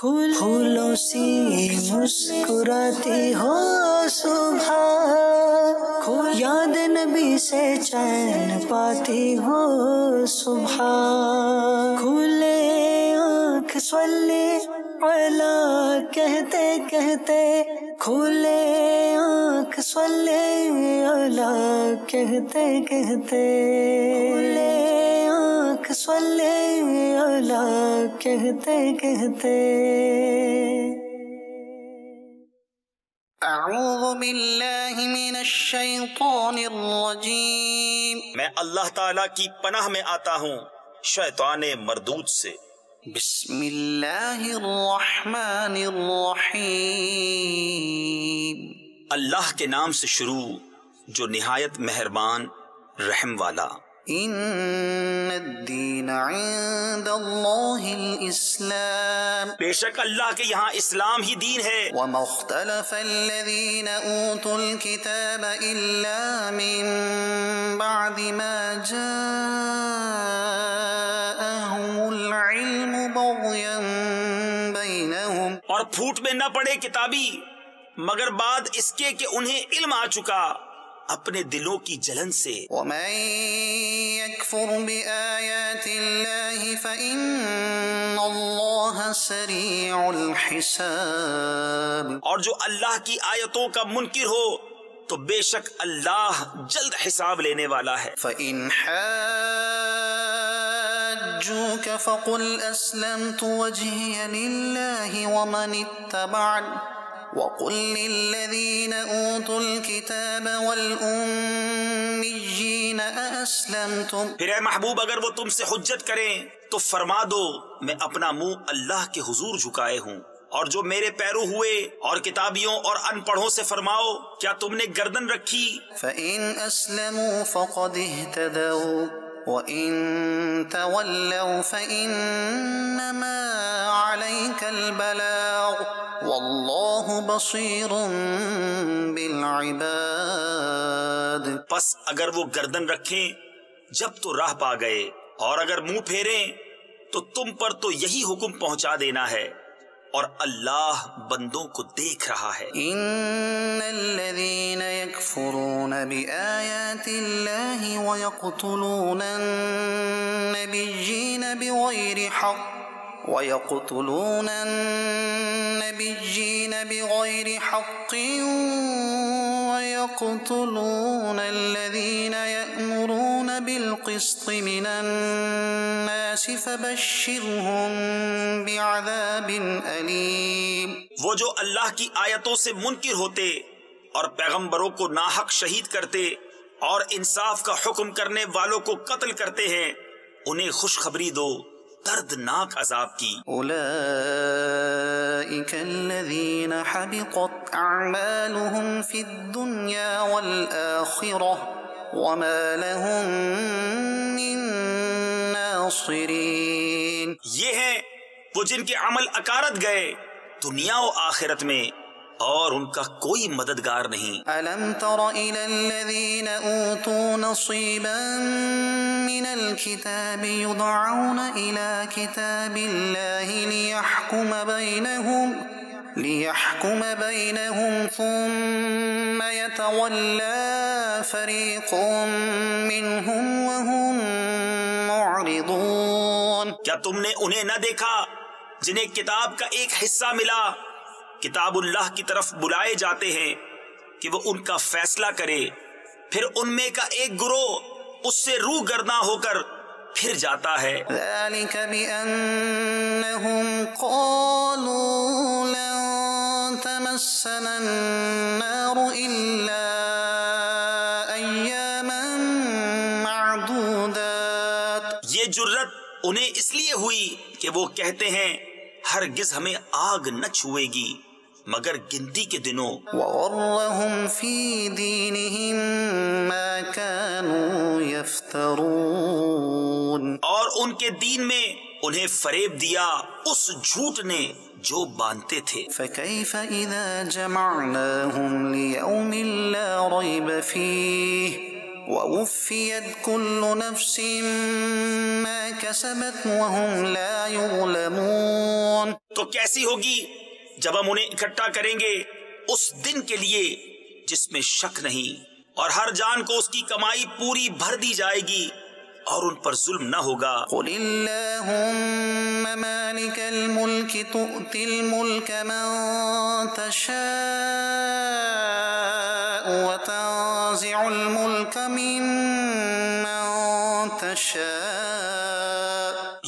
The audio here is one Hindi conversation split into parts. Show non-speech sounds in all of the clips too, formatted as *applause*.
फूलों सी मुस्कुराती हो सुबह खो याद नबी से चैन पाती हो सुबह खुले आँख सल्ले अला कहते कहते खुले आँख सल्ले अला कहते कहते खुले अला कहते कहते मैं अल्लाह ताला की पनाह में आता हूँ शैतान मरदूत से बिस्मिल्लाहिर्रहमानिर्रहीम अल्लाह के नाम से शुरू जो निहायत मेहरबान रहम वाला बेशक अल्लाह के यहाँ इस्लाम ही दीन है और फूट में न पड़े किताबी मगर बाद इसके कि उन्हें इल्म आ चुका अपने दिलों की जलन से और जो अल्लाह की आयतों का मुनकिर हो तो बेशक अल्लाह जल्द हिसाब लेने वाला है حجوك فقل وقل للذين أوتوا الكتاب والأميين أأسلمتم फिर महबूब अगर वो तुमसे हुज्जत करें तो फरमा दो मैं अपना मुंह अल्लाह के हुजूर झुकाए हूँ और जो मेरे पैरू हुए और किताबियों और अनपढ़ों से फरमाओ क्या तुमने गर्दन रखी फ़इन असलमू फ़क़द इह्तदऊ وإن تولوا فإنما عليك البلاغ बस अगर वो गर्दन रखें जब तो राह पा गए और अगर मुंह फेरे तो तुम पर तो यही हुक्म पहुंचा देना है और अल्लाह बंदों को देख रहा है इन्नल्लज़ीन यकफुरून बिआयातिल्लाहि ويقتلون النبيين بغير حق ويقتلون الذين يأمرون بالقسط من الناس فبشرهم بعذاب أليم وہ جو اللہ کی آیتوں سے منکر ہوتے اور پیغمبروں کو ناحق شہید کرتے اور انصاف کا حکم کرنے والوں کو قتل کرتے ہیں انہیں خوشخبری دو دردناک عذاب کی اولئیک الذین حبطت اعمالهم فی الدنیا والآخرة وما لهم من ناصرین یہ ہیں وہ جن کے عمل اکارت گئے دنیا و آخرت میں اور ان کا کوئی مددگار نہیں اَلَمْ تَرَ إِلَى الَّذِينَ أُوتُوا نَصِيبًا مِنَ الْكِتَابِ يُضَعُونَ إِلَى كِتَابِ اللَّهِ لِيَحْكُمَ بَيْنَهُمْ ليحكم بينهم ثم يتولى فريق منهم وهم معرضون کیا تم نے انہیں نہ دیکھا جنہیں کتاب کا ایک حصہ ملا किताबुल्लाह की तरफ बुलाए जाते हैं कि वो उनका फैसला करे फिर उनमें का एक ग्रोह उससे रू गर्दा होकर फिर जाता है ये जुर्रत उन्हें इसलिए हुई कि वो कहते हैं हर गिज हमें आग न छुएगी مگر گنتی کے دنوں وغرهم في دينهم ما كانوا يفترون ان کے دین میں انہیں فریب دیا اس جھوٹ نے جو बांधते تھے فكيف إذا جمعناهم ليوم لا ريب فيه ووفيت كل نفس ما كسبت وهم لا يظلمون تو کیسی ہوگی जब हम उन्हें इकट्ठा करेंगे उस दिन के लिए जिसमें शक नहीं और हर जान को उसकी कमाई पूरी भर दी जाएगी और उन पर जुल्म न होगा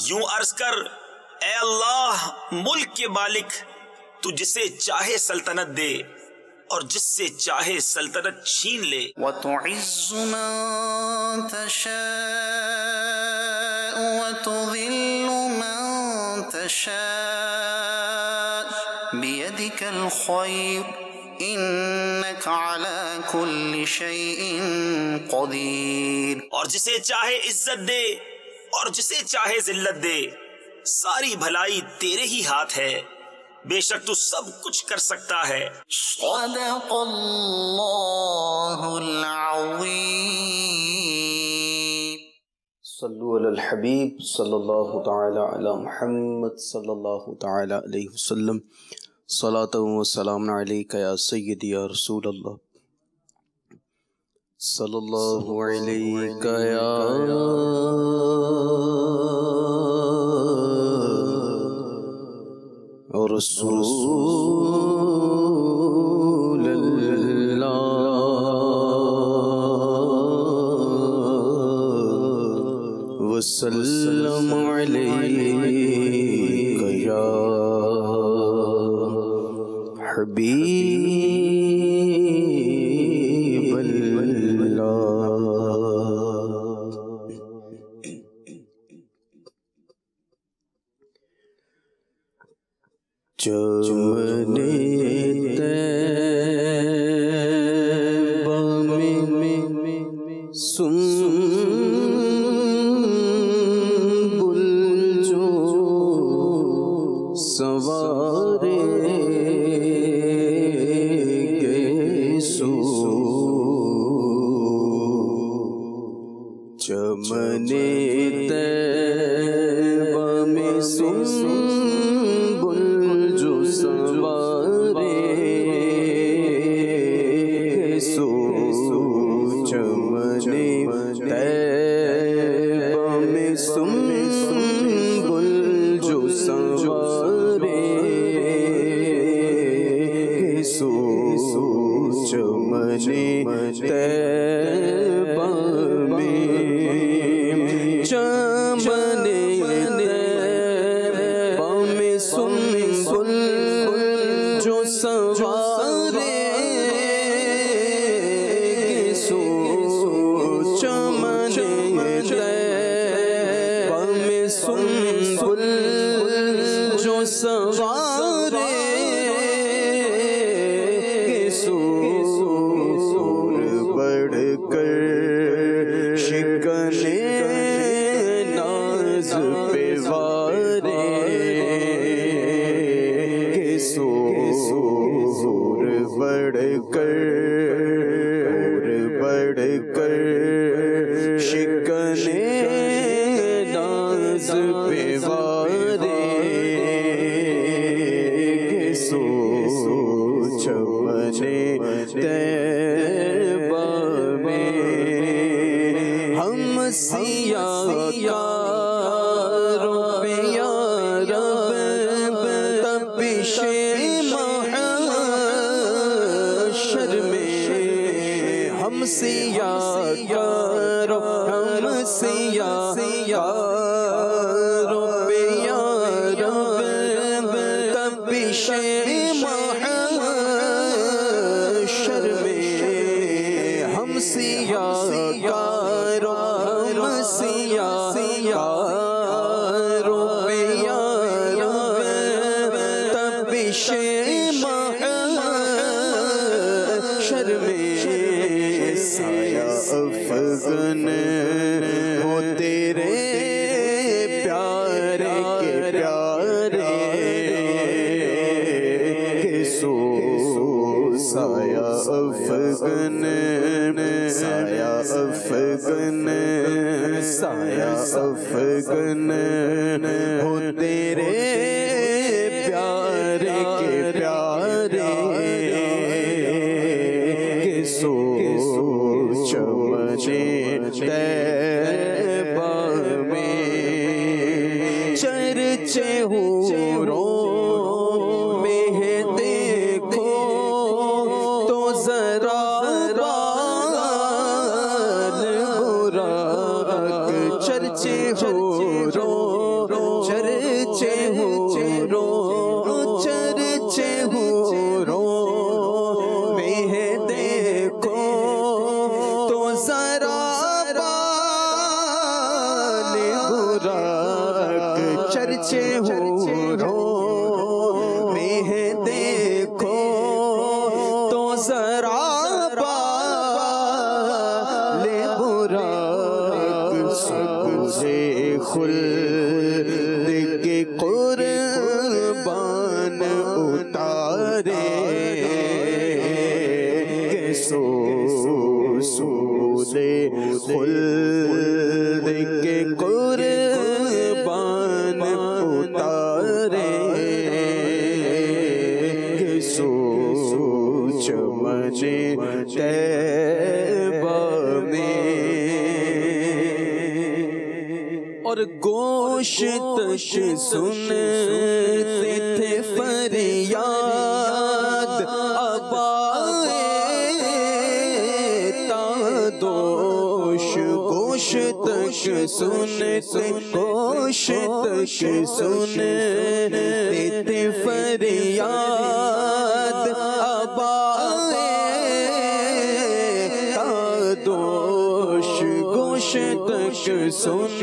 यूं अर्ज कर ए अल्लाह मुल्क के मालिक तू जिसे चाहे सल्तनत दे और जिससे चाहे सल्तनत छीन ले और जिसे चाहे इज्जत दे और जिसे चाहे जिल्लत दे सारी भलाई तेरे ही हाथ है बेशक तू सब कुछ कर सकता है हबीब सल्लल्लाहु ताला अला या रसूल सल्लल्लाहु رسول الله وسلم عليك يا حبيب तेरे खुश सुन थे फरियाद अबाए तादोश गोश तश सुनते गोश तश सुनते थे फरियाद अबाए तादोश गोश तश सुनते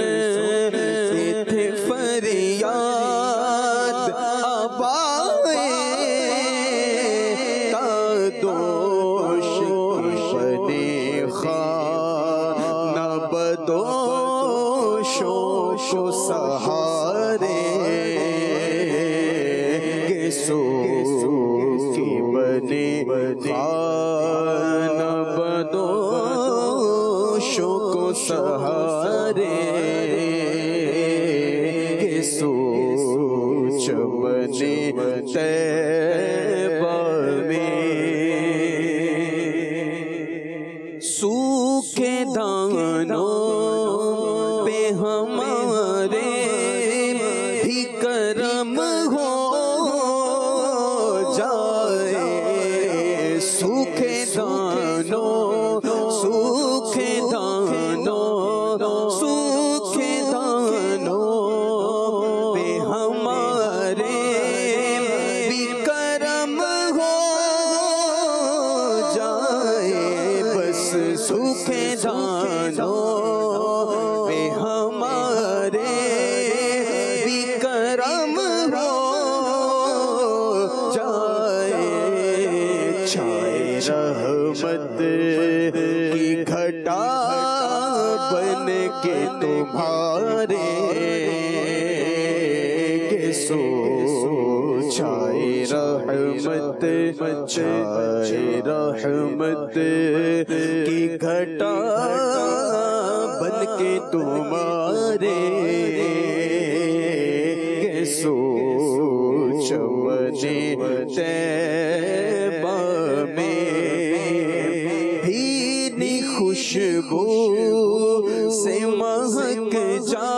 रहमत की घटा बन के तुम्हारे के सो छाए रहमत छाए रहमत की घटा बन के तुम्हारे को से महक जा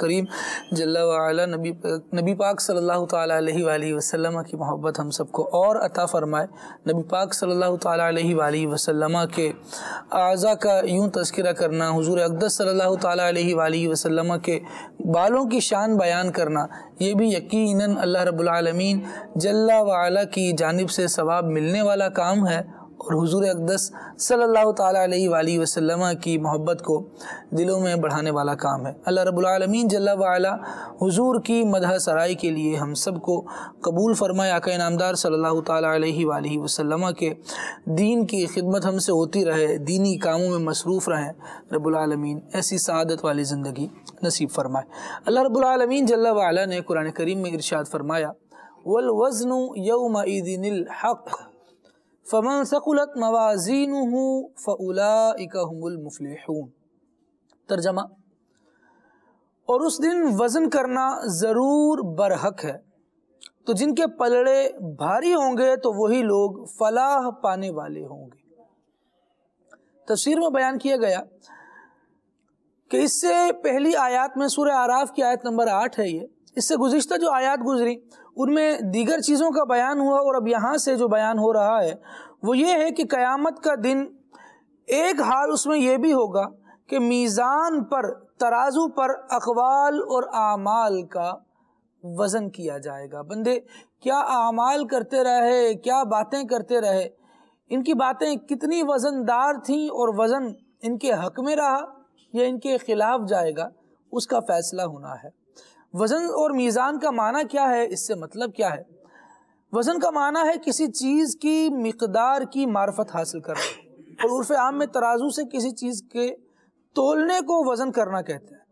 करीम जल्ला नबी नबी पाक सल्लल्लाहु अलैहि सल्ला वसल्लम की मोहब्बत हम सबको और अता फ़रमाए नबी पाक सल्लल्लाहु अलैहि सल्ला वसल्लम के आजा का यूं तस्करा करना हुजूर अकदस सल्लल्लाहु अलैहि सल्ला वसल्लम के बालों की शान बयान करना ये भी यकीनन अल्लाह रब्लम रबालमीन जल्ला वाली की जानब से सवाब मिलने वाला काम है और हुजूर अकदस सल्लल्लाहु अलैहि वसल्लम की मोहब्बत को दिलों में बढ़ाने वाला काम है अल्लाह रबालमीन जल्ला हुजूर की मदह सराय के लिए हम सब को कबूल फरमाए आका इनामदार सल्लल्लाहु अलैहि वसल्लम के दीन की खिदमत हमसे होती रहे दीनी कामों में मसरूफ़ रहें रबालमीन ऐसी सदत वाली ज़िंदगी नसीब फरमाए अल्लाह रबालमीन जल्ला ने कुरान करीम में इरशाद फरमाया वल वज़न यौम हक़ फमन सकुलत मवाजीन फ़लामुफलहून तर्जमा और उस दिन वज़न करना ज़रूर बरहक है तो जिनके पलड़े भारी होंगे तो वही लोग फलाह पाने वाले होंगे तफसीर में बयान किया गया कि इससे पहली आयत में सूर्य आराफ की आयत नंबर आठ है ये इससे गुज्त जो आयत गुजरी उनमें दीगर चीज़ों का बयान हुआ और अब यहाँ से जो बयान हो रहा है वो ये है कि क़यामत का दिन एक हाल उसमें यह भी होगा कि मीज़ान पर तराजू पर अकवाल और आमाल का वज़न किया जाएगा बंदे क्या आमाल करते रहे क्या बातें करते रहे इनकी बातें कितनी वज़नदार थीं और वज़न इनके हक में रहा या इनके ख़िलाफ़ जाएगा उसका फ़ैसला होना है वज़न और मीज़ान का माना क्या है इससे मतलब क्या है वज़न का माना है किसी चीज़ की मकदार की मार्फत हासिल करना और उर्फ आम में तराजू से किसी चीज़ के तोलने को वज़न करना कहते हैं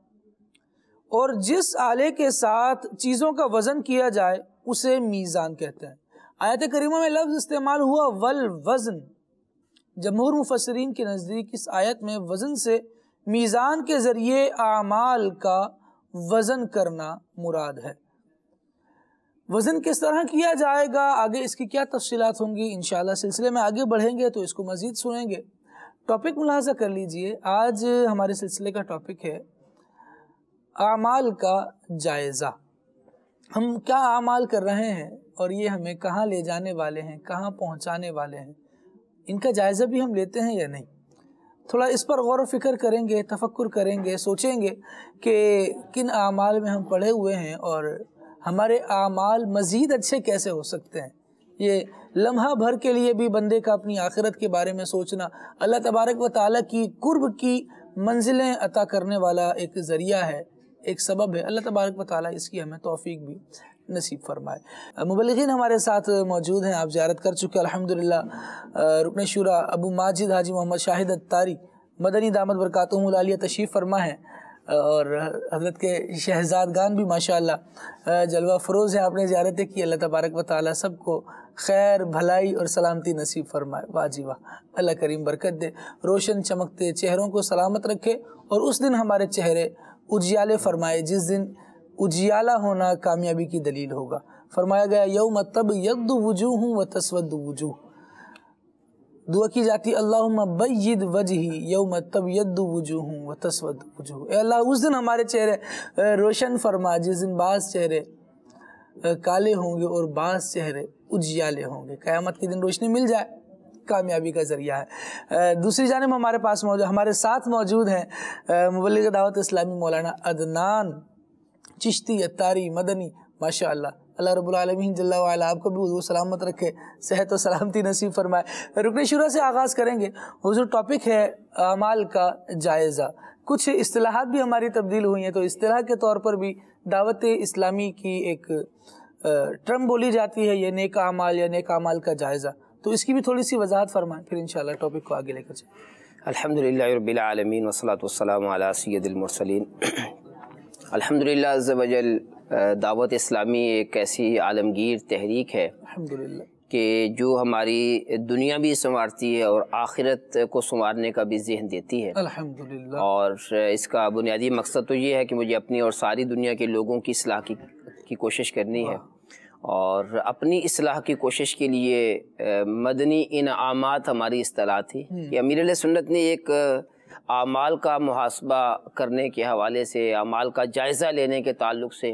और जिस आले के साथ चीज़ों का वज़न किया जाए उसे मीज़ान कहते हैं आयत करीमा में लफ्ज़ इस्तेमाल हुआ वल वज़न जमहूर मुफसरीन के नज़दीक इस आयत में वज़न से मीज़ान के ज़रिए आमाल का वजन करना मुराद है वजन किस तरह किया जाएगा आगे इसकी क्या तफसीत होंगी इन सिलसिले में आगे बढ़ेंगे तो इसको मज़ीद सुनेंगे टॉपिक मुलाजा कर लीजिए आज हमारे सिलसिले का टॉपिक है आमाल का जायज़ा हम क्या आमाल कर रहे हैं और ये हमें कहाँ ले जाने वाले हैं कहाँ पहुँचाने वाले हैं इनका जायज़ा भी हम लेते हैं या नहीं थोड़ा इस पर गौर फिक्र करेंगे तफक्र करेंगे सोचेंगे कि किन आमाल में हम पढ़े हुए हैं और हमारे आमाल मज़ीद अच्छे कैसे हो सकते हैं ये लम्हा भर के लिए भी बंदे का अपनी आखिरत के बारे में सोचना अल्लाह तबारक व ताली की कुर्ब की मंजिलें अता करने वाला एक ज़रिया है एक सबब है अल्लाह तबारक व ताली इसकी हमें तोफ़ी भी नसीब फरमाए मुबलगिन हमारे साथ मौजूद हैं आप ज्यारत कर चुके अलहमदिल्ला रुकन शुरा अबू माजिद हाजी मोहम्मद शाहिद अतारी मदनी दामद बरक़ातमालिया तशीफ़ फरमा है और हजरत के शहजादगान भी माशा जलवा फरोज़ है आपने ज्यारतें की अल्लाह तबारक व ताली सबको खैर भलाई और सलामती नसीब फरमाए वाह जी वाह अल्लाह करीम बरकत दे रोशन चमकते चेहरों को सलामत रखे और उस दिन हमारे चेहरे उजियाले फरमाए जिस दिन उजियाला होना कामयाबी की दलील होगा फरमाया गया यौम मतब यद हूँ व तस्वद वजूह दुआ की जाती अल्लाह वज ही यौम तब यद हूँ व तस्वद वजू अल्लाह उस दिन हमारे चेहरे रोशन फरमा जिस दिन बास चेहरे काले होंगे और बास चेहरे उजियाले होंगे क़्यामत के दिन रोशनी मिल जाए कामयाबी का ज़रिया है दूसरी जानब हमारे पास मौजूद हमारे साथ मौजूद हैं मुबलिक दावत इस्लामी मौलाना अदनान चिश्ती अतारी मदनी माशा अल्लाह रबालमीन जल्ला आपको भी हजूर सलामत रखे सेहत और सलामती नसीब फरमाए रुकन शुरू से आगाज़ करेंगे जो टॉपिक है अमाल का जायज़ा कुछ असलाहत भी हमारी तब्दील हुई हैं तो असलाह के तौर पर भी दावत इस्लामी की एक ट्रम बोली जाती है ये नेक अमाल या नेक अमाल का जायज़ा तो इसकी भी थोड़ी सी वजाहत फरमाएँ फिर इन टॉपिक को आगे लेकर चलिए अलहमदिल्ला रबीआलमीन वसलात वसलाम सैदमरसलिन अल्हम्दुलिल्लाह वजल दावत इस्लामी एक ऐसी आलमगीर तहरीक है कि जो हमारी दुनिया भी संवारती है और आखिरत को संवारने का भी जहन देती है और इसका बुनियादी मकसद तो ये है कि मुझे अपनी और सारी दुनिया के लोगों की असलाह की, की कोशिश करनी है और अपनी असलाह की कोशिश के लिए मदनी इनामात हमारी असलाह थी हम्म। कि अमीर सुन्नत ने एक अमाल का मुहासबा करने के हवाले से अमाल का जायज़ा लेने के ताल्लुक से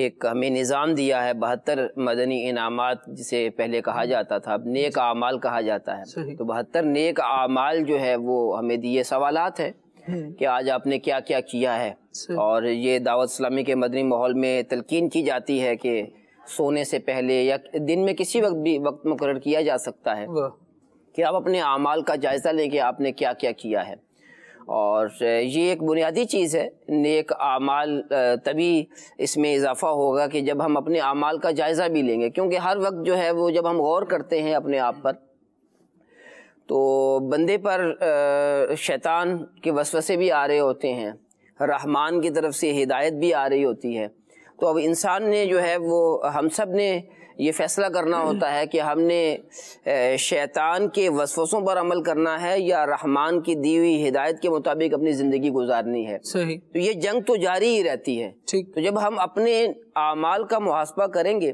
एक हमें निज़ाम दिया है बहत्तर मदनी इनाम जिसे पहले कहा जाता था अब नेक आमाल कहा जाता है तो बहत्तर नेक आमाल जो है वो हमें दिए सवाल हैं हम्म। कि आज आपने क्या क्या किया है और ये दावत इस्लामी के मदनी माहौल में तलकिन की जाती है कि सोने से पहले या दिन में किसी वक्त भी वक्त मुकर किया जा सकता है कि आप अपने अमाल का जायज़ा लें कि आपने क्या क्या किया है और ये एक बुनियादी चीज़ है नेक आमाल तभी इसमें इजाफा होगा कि जब हम अपने आमाल का जायज़ा भी लेंगे क्योंकि हर वक्त जो है वो जब हम गौर करते हैं अपने आप पर तो बंदे पर शैतान के वसवसे भी आ रहे होते हैं रहमान की तरफ से हिदायत भी आ रही होती है तो अब इंसान ने जो है वो हम सब ने ये फैसला करना होता है कि हमने शैतान के वसफ़सों पर अमल करना है या रहमान की दी हुई हिदायत के मुताबिक अपनी ज़िंदगी गुजारनी है सही तो ये जंग तो जारी ही रहती है ठीक तो जब हम अपने आमाल का मुहासबा करेंगे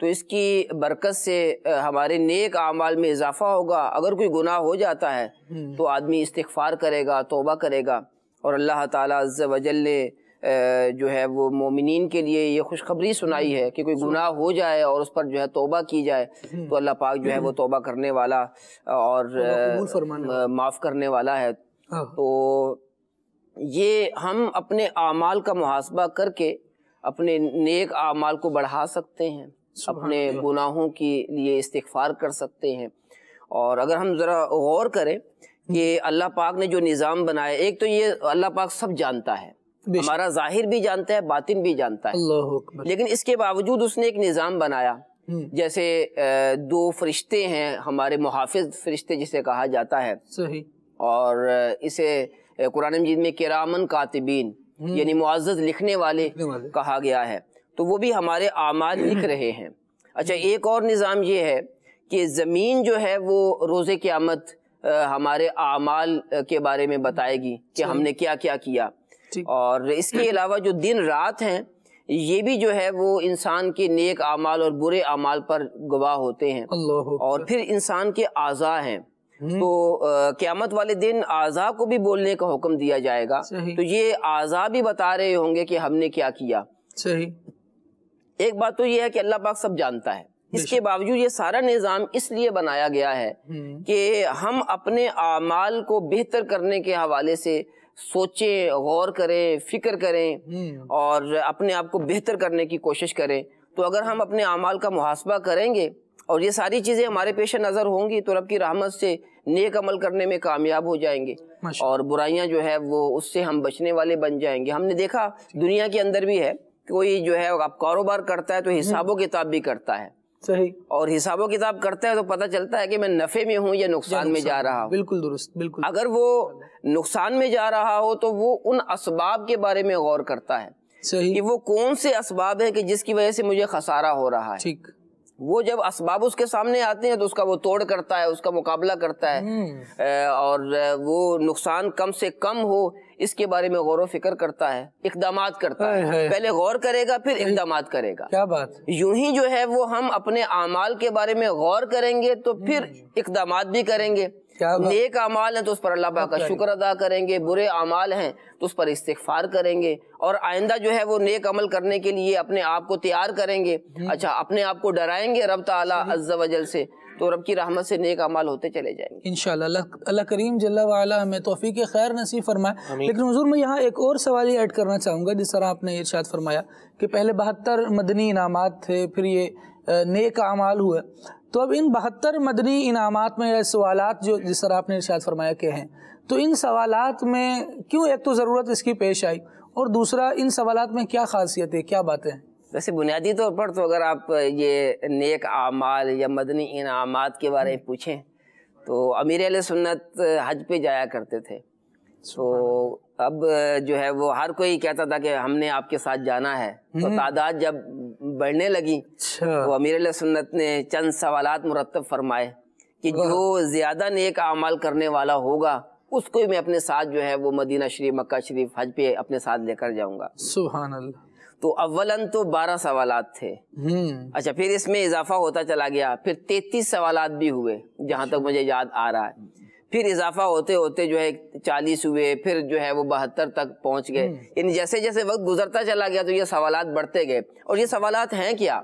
तो इसकी बरकत से हमारे नेक आमाल में इजाफा होगा अगर कोई गुनाह हो जाता है हम्म। तो आदमी इस्तफार करेगा तोबा करेगा और अल्लाह ताला तजल ने जो है वो मोमिन के लिए ये खुशखबरी सुनाई है कि कोई गुनाह हो जाए और उस पर जो है तोबा की जाए हम्म। तो अल्लाह पाक जो है वो तोबा करने वाला और माफ़ करने वाला है हाँ। तो ये हम अपने अमाल का मुहासबा करके अपने नेक आमाल को बढ़ा सकते हैं अपने गुनाहों के लिए इस्तफार कर सकते हैं और अगर हम ज़रा गौर करें कि हम्म। अल्लाह पाक ने जो निज़ाम बनाया एक तो ये अल्लाह पाक सब जानता है हमारा जाहिर भी जानता है बातिन भी जानता है लेकिन इसके बावजूद उसने एक निज़ाम बनाया हम्म। जैसे दो फरिश्ते हैं हमारे मुहाफिज फरिश्ते जिसे कहा जाता है सही और इसे कुरान मजीद में किरामन कातिबीन हम्म। यानी मुआजत लिखने वाले कहा गया है तो वो भी हमारे आमाल लिख हम्म। रहे हैं अच्छा एक और निज़ाम ये है कि ज़मीन जो है वो रोज़े क़्यामत हमारे आमाल के बारे में बताएगी कि हमने क्या क्या किया और इसके *clears throat* अलावा जो दिन रात हैं ये भी जो है वो इंसान के नेक अमाल और बुरे अमाल पर गवाह होते हैं और फिर इंसान के आज़ा हैं हम्म। तो क़्यामत वाले दिन आज़ा को भी बोलने का हुक्म दिया जाएगा तो ये आज़ा भी बता रहे होंगे कि हमने क्या किया सही एक बात तो ये है कि अल्लाह पाक सब जानता है इसके बावजूद ये सारा निज़ाम इसलिए बनाया गया है हम्म। कि हम अपने आमाल को बेहतर करने के हवाले से सोचे गौर करें फिक्र करें हम्म। और अपने आप को बेहतर करने की कोशिश करें तो अगर हम अपने अमाल का मुहासबा करेंगे और ये सारी चीज़ें हमारे पेश नज़र होंगी तो रब की रहमत से नेक अमल करने में कामयाब हो जाएंगे और बुराइयां जो है वो उससे हम बचने वाले बन जाएंगे हमने देखा दुनिया के अंदर भी है कोई जो है आप कारोबार करता है तो हिसाबों किताब भी करता है सही और हिसाबों किताब करते हैं तो पता चलता है कि मैं नफ़े में हूँ या नुकसान में जा रहा हूँ बिल्कुल दुरुस्त बिल्कुल अगर वो नुकसान में जा रहा हो तो वो उन इसबाब के बारे में गौर करता है सही कि वो कौन से इसबाब है कि जिसकी वजह से मुझे खसारा हो रहा है ठीक वो जब असबाब उसके सामने आते हैं तो उसका वो तोड़ करता है उसका मुकाबला करता है हम्म। और वो नुकसान कम से कम हो इसके बारे में गौर फिक्र करता है इकदाम करता है, है पहले गौर करेगा फिर इकदाम करेगा क्या बात यूं ही जो है वो हम अपने अमाल के बारे में गौर करेंगे तो फिर हम्म। इकदाम भी करेंगे नेक अमाल हैं तो उस पर अल्लाह पाक का शुक्र अदा करेंगे बुरे अमाल हैं तो उस पर इस्तफार करेंगे और आइंदा जो है वो नेक अमल करने के लिए अपने आप को तैयार करेंगे अच्छा अपने आप को डराएंगे रब ताला अज्जा वजल से तो रब की रहमत से नेक अमाल होते चले जाएंगे इन अल्लाह करीम जल्ला वाला हमें तोफ़ी के खैर नसीब फरमाए लेकिन हजूर मैं यहाँ एक और सवाल ये ऐड करना चाहूँगा जिस तरह आपने इर्शाद फरमाया कि पहले बहत्तर मदनी इनामत थे फिर ये नेक अमाल हुए तो अब इन बहत्तर मदनी इनामात में या सवाल जो जिस तरह आपने इर्शाद फरमाया के हैं तो इन सवाल में क्यों एक तो ज़रूरत इसकी पेश आई और दूसरा इन सवाल में क्या खासियत है क्या बातें वैसे बुनियादी तौर पर तो अगर आप ये नेक आमाल या मदनी इनामात के बारे में पूछें तो अमीर सुन्नत हज पे जाया करते थे सो तो अब जो है वो हर कोई कहता था कि हमने आपके साथ जाना है तो हम्म। तादाद जब बढ़ने लगी अच्छा। तो अमीर सुन्नत ने चंद सवाल मुरतब फरमाए कि जो ज़्यादा नेक अमाल करने वाला होगा उसको ही मैं अपने साथ जो है वो मदीना शरीफ मक्का शरीफ हज पे अपने साथ लेकर जाऊंगा सुबह तो अव्वलन तो बारह सवाल थे हम्म। अच्छा फिर इसमें इजाफा होता चला गया फिर तैतीस सवाल भी हुए जहाँ तक मुझे याद आ रहा है फिर इजाफा होते होते जो है चालीस हुए फिर जो है वो बहत्तर तक पहुंच गए इन हम्म। जैसे जैसे वक्त गुजरता चला गया तो ये सवाल बढ़ते गए और ये सवाल हैं क्या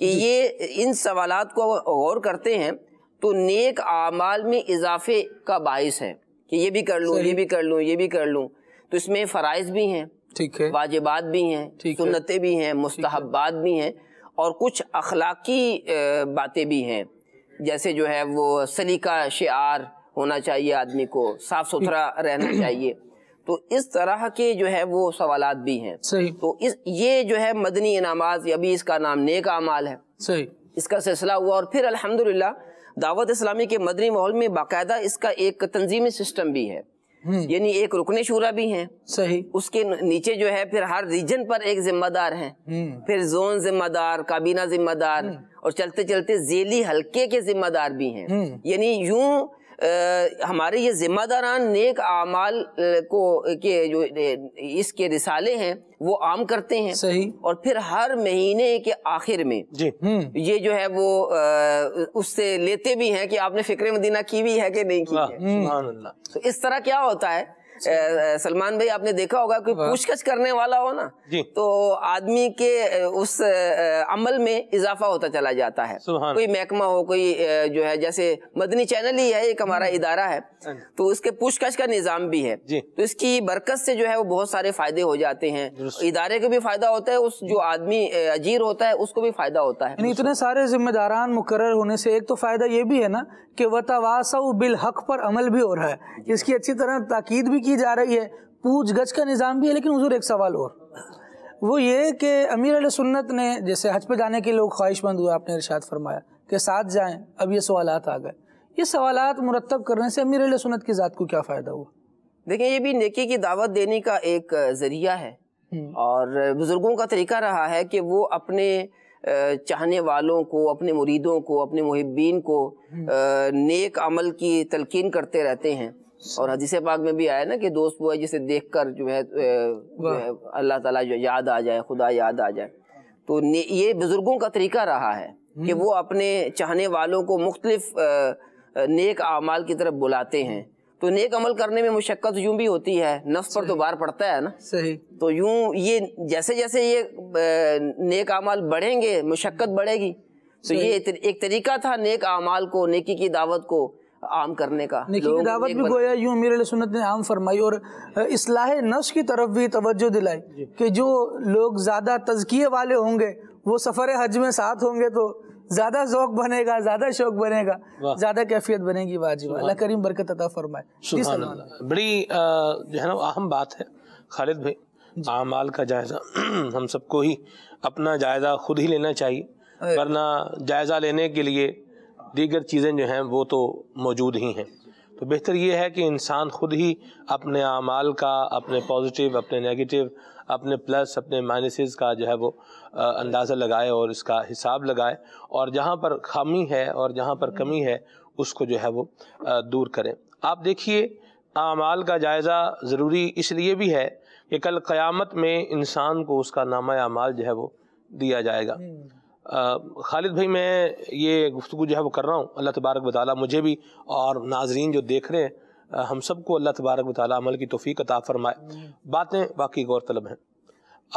कि ये इन सवाल को गौर करते हैं तो नेक आमाल में इजाफे का बायस है कि ये भी कर लूँ ये भी कर लूँ ये भी कर लूँ तो इसमें फ़रज़ भी हैं ठीक है वाजिबात भी हैं सुन्नतें भी हैं मुस्तहबात भी हैं और कुछ अखलाकी बातें भी हैं जैसे जो है वो सलीका शार होना चाहिए आदमी को साफ सुथरा रहना चाहिए तो इस तरह के जो है वो सवाल भी हैं सही तो इस ये जो है मदनी इनाम अभी इसका नाम नेक अमाल है सही इसका सिलसिला हुआ और फिर अल्हम्दुलिल्लाह दावत इस्लामी के मदनी माहौल में बाकायदा इसका एक तंजीमी सिस्टम भी है हम्म। यानी एक रुकने शुरा भी हैं सही उसके नीचे जो है फिर हर रीजन पर एक जिम्मेदार है हम्म। फिर जोन जिम्मेदार काबीना जिम्मेदार हम्म। और चलते चलते जेली हल्के के जिम्मेदार भी हैं यानी यूं आ, हमारे ये ज़िम्मेदारान नेक आमाल को के जो इसके रिसाले हैं वो आम करते हैं सही और फिर हर महीने के आखिर में जी हम्म। ये जो है वो आ, उससे लेते भी हैं कि आपने फिक्र मदीना की भी है कि नहीं की है तो इस तरह क्या होता है सलमान भाई आपने देखा होगा कि हाँ। पूछताछ करने वाला हो ना तो आदमी के उस अमल में इजाफा होता चला जाता है कोई महकमा हो कोई जो है जैसे मदनी चैनल ही है एक हम्म। हमारा इदारा है हाँ तो उसके पूछताछ का निज़ाम भी है तो इसकी बरकत से जो है वो बहुत सारे फायदे हो जाते हैं इदारे को भी फायदा होता है उस जो आदमी अजीर होता है उसको भी फायदा होता है इतने सारे जिम्मेदारान मुकर होने से एक तो फायदा ये भी है ना कि वतवासा बिल हक पर अमल भी हो रहा है इसकी अच्छी तरह ताकीद भी की जा रही है पूछ गछ का निज़ाम भी है लेकिन हजूर एक सवाल और वो ये कि अमीर अल सुन्नत ने जैसे हज पे जाने के लोग ख्वाहिशमंद हुए आपने इरशाद फरमाया कि साथ जाएं अब ये सवाल आ गए ये सवाल मुरतब करने से अमीर अल सुन्नत की ज़ात को क्या फ़ायदा हुआ देखिए ये भी नेकी की दावत देने का एक ज़रिया है हम्म। और बुज़ुर्गों का तरीका रहा है कि वो अपने चाहने वालों को अपने मुरीदों को अपने मुहिबीन को हम्म। नेक अमल की तलकिन करते रहते हैं और हदीस पाक में भी आया ना कि दोस्त वो है जिसे देख कर जो है, है अल्लाह ताला जो याद आ जाए खुदा याद आ जाए तो ये बुज़ुर्गों का तरीका रहा है कि हम्म। वो अपने चाहने वालों को मुख्तलिफ नेक अमाल की तरफ बुलाते हैं तो नेक अमल करने में मुशक्क़त यूं भी होती है नफ्स पर तो बार पड़ता है ना सही तो यूं ये जैसे जैसे ये नेक अमाल बढ़ेंगे मुशक्क़त बढ़ेगी तो ये एक तरीका था नेक अमाल को नेकी की दावत को आम करने का दावत भी गोया यूँ मेरे लिए सुनत ने आम फरमाई और इसलाह नफ्स की तरफ भी तवज्जो दिलाई कि जो लोग ज़्यादा तजकिए वाले होंगे वो सफ़र हज में साथ होंगे तो ज्यादा शौक बनेगा ज्यादा शौक बनेगा ज्यादा कैफियत बनेगी वाजिब अल्लाह करीम बरकत अता फरमाए बड़ी जो है ना अहम बात है खालिद भाई आमाल का जायज़ा *clears throat* हम सबको ही अपना जायज़ा खुद ही लेना चाहिए वरना जायज़ा लेने के लिए दीगर चीज़ें जो हैं वो तो मौजूद ही हैं तो बेहतर ये है कि इंसान ख़ुद ही अपने अमाल का अपने पॉजिटिव अपने नेगेटिव अपने प्लस अपने माइनस का जो है वो अंदाज़ा लगाए और इसका हिसाब लगाए और जहाँ पर खामी है और जहाँ पर कमी है उसको जो है वो दूर करें आप देखिए अमाल का जायज़ा ज़रूरी इसलिए भी है कि कल क़यामत में इंसान को उसका नामा अमाल जो है वो दिया जाएगा हम्म। खालिद भाई मैं ये गुफ्तु जो है वो कर रहा हूँ अल्लाह तबारक वाली मुझे भी और नाजरीन जो देख रहे हैं हम सबको अल्लाह तबारक वाली अमल की तोफ़ी का फरमाए बातें वाकई गौर तलब हैं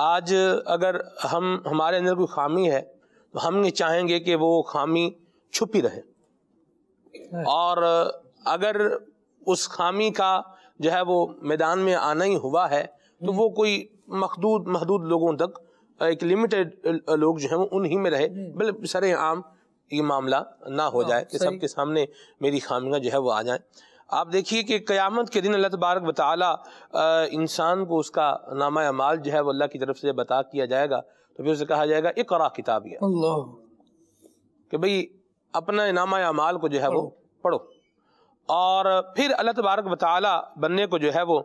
आज अगर हम हमारे अंदर कोई खामी है तो हम ये चाहेंगे कि वो खामी छुपी रहे और अगर उस खामी का जो है वो मैदान में आना ही हुआ है तो वो कोई मखदूद महदूद लोगों तक एक लिमिटेड लोग जो हैं वो उन्हीं में रहे हम्म। मतलब सर आम ये मामला ना हो हाँ, जाए कि सबके सामने मेरी खामियां जो है वो आ जाए आप देखिए कि क़यामत के दिन अल्लाह तबारक बताला इंसान को उसका नामा अमाल जो है वो अल्लाह की तरफ से बता किया जाएगा तो फिर उसे कहा जाएगा एक और किताब कि भाई अपना नामा अमाल को जो है वो पढ़ो और फिर अल्लाह तबारक वाली बनने को जो है वो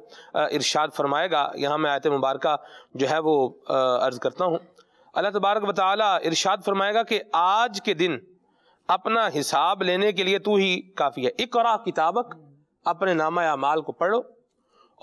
इरशाद फरमाएगा यहाँ मैं आयत मुबारक जो है वो अर्ज़ करता हूँ अल्लाह तबारक वाली इरशाद फरमाएगा कि आज के दिन अपना हिसाब लेने के लिए तू ही काफ़ी है एक और किताबक अपने नामा या माल को पढ़ो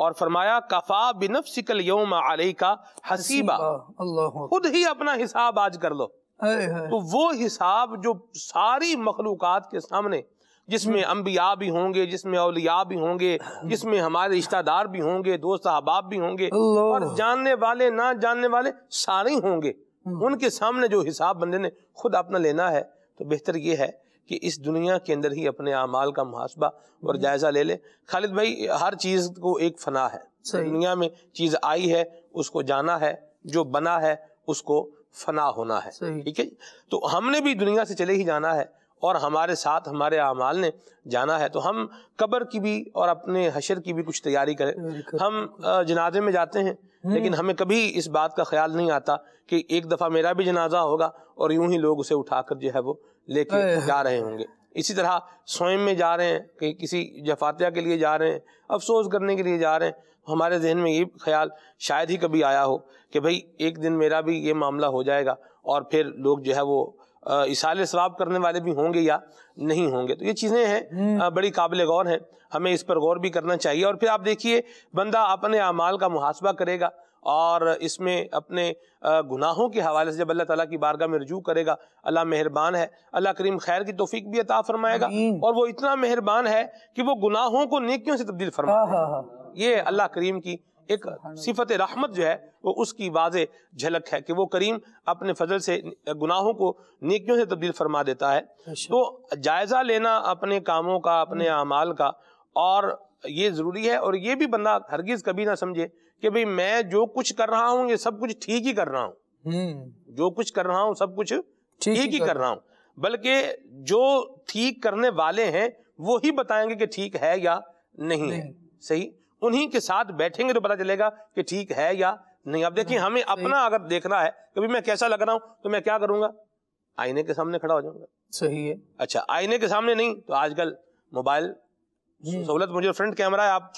और फरमाया कफा बिनफसिकल योम अलई का हसीबा खुद ही अपना हिसाब आज कर लो तो वो हिसाब जो सारी मखलूक के सामने जिसमें अम्बिया हम्म। भी होंगे जिसमें अलिया भी होंगे जिसमें हमारे रिश्तेदार भी होंगे दोस्त अहबाब भी होंगे और जानने वाले ना जानने वाले सारे होंगे हम्म। उनके सामने जो हिसाब बंदे ने खुद अपना लेना है तो बेहतर ये है कि इस दुनिया के अंदर ही अपने अमाल का मुहासबा और हम्म। जायज़ा ले ले खालिद भाई हर चीज़ को एक फना है दुनिया में चीज़ आई है उसको जाना है जो बना है उसको फना होना है ठीक है तो हमने भी दुनिया से चले ही जाना है और हमारे साथ हमारे अमाल ने जाना है तो हम कब्र की भी और अपने हशर की भी कुछ तैयारी करें हम्म, हम जनाजे में जाते हैं हम्म। लेकिन हमें कभी इस बात का ख्याल नहीं आता कि एक दफ़ा मेरा भी जनाजा होगा और यूं ही लोग उसे उठाकर जो है वो लेके जा रहे होंगे इसी तरह स्वयं में जा रहे हैं कि किसी जफातिया के लिए जा रहे हैं अफसोस करने के लिए जा रहे हैं हमारे जहन में ये ख्याल शायद ही कभी आया हो कि भाई एक दिन मेरा भी ये मामला हो जाएगा और फिर लोग जो है वो इशारे शराब करने वाले भी होंगे या नहीं होंगे तो ये चीज़ें हैं हम्म। बड़ी काबिल गौर हैं हमें इस पर गौर भी करना चाहिए और फिर आप देखिए बंदा अपने अमाल का मुहासबा करेगा और इसमें अपने गुनाहों के हवाले से जब अल्लाह ताला की बारगाह में रजू करेगा अल्लाह मेहरबान है अल्लाह करीम खैर की तोफीक भी अता फरमाएगा और वो इतना मेहरबान है कि वो गुनाहों को नेकियों से तब्दील फरमाएगा ये अल्लाह करीम की एक सिफत रहमत जो है वो उसकी वाज झलक है कि वो करीम अपने फजल से गुनाहों को नेकियों से तब्दील फरमा देता है अच्छा। तो जायज़ा लेना अपने कामों का अपने हम्म। अमाल का और ये ज़रूरी है और ये भी बंदा हरगिज़ कभी ना समझे कि भाई मैं जो कुछ कर रहा हूँ ये सब कुछ ठीक ही कर रहा हूँ हम्म। जो कुछ कर रहा हूँ सब कुछ ठीक ही कर रहा हूँ बल्कि जो ठीक करने वाले हैं वो ही बताएंगे कि ठीक है या नहीं, नहीं। है सही उन्हीं के साथ बैठेंगे तो पता चलेगा कि ठीक है या नहीं अब देखिए हाँ, हमें अपना अगर देखना है कभी मैं कैसा लग रहा हूं तो मैं क्या करूंगा आईने के सामने खड़ा हो जाऊंगा सही है अच्छा आईने के सामने नहीं तो आजकल मोबाइल सहूलत मुझे फ्रंट कैमरा है आप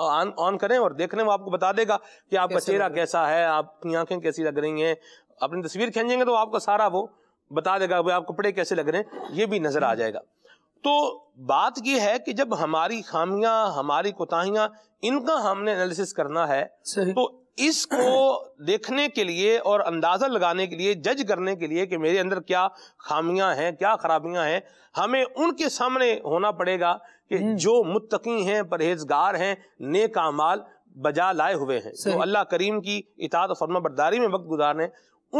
ऑन ऑन करें और देखने में आपको बता देगा कि आपका चेहरा कैसा है आपकी आंखें कैसी लग रही हैं अपनी तस्वीर खींचेंगे तो आपको सारा वो बता देगा आप कपड़े कैसे लग रहे हैं ये भी नजर आ जाएगा तो बात यह है कि जब हमारी खामियां हमारी कोताहियां इनका हमने एनालिसिस करना है तो इसको देखने के लिए और अंदाज़ा लगाने के लिए जज करने के लिए कि मेरे अंदर क्या खामियां हैं क्या खराबियां हैं हमें उनके सामने होना पड़ेगा कि हम्म। जो मुत्तकी हैं परहेजगार हैं नेक बजा लाए हुए हैं तो अल्लाह करीम की इतात और फर्मा बरदारी में वक्त गुजारने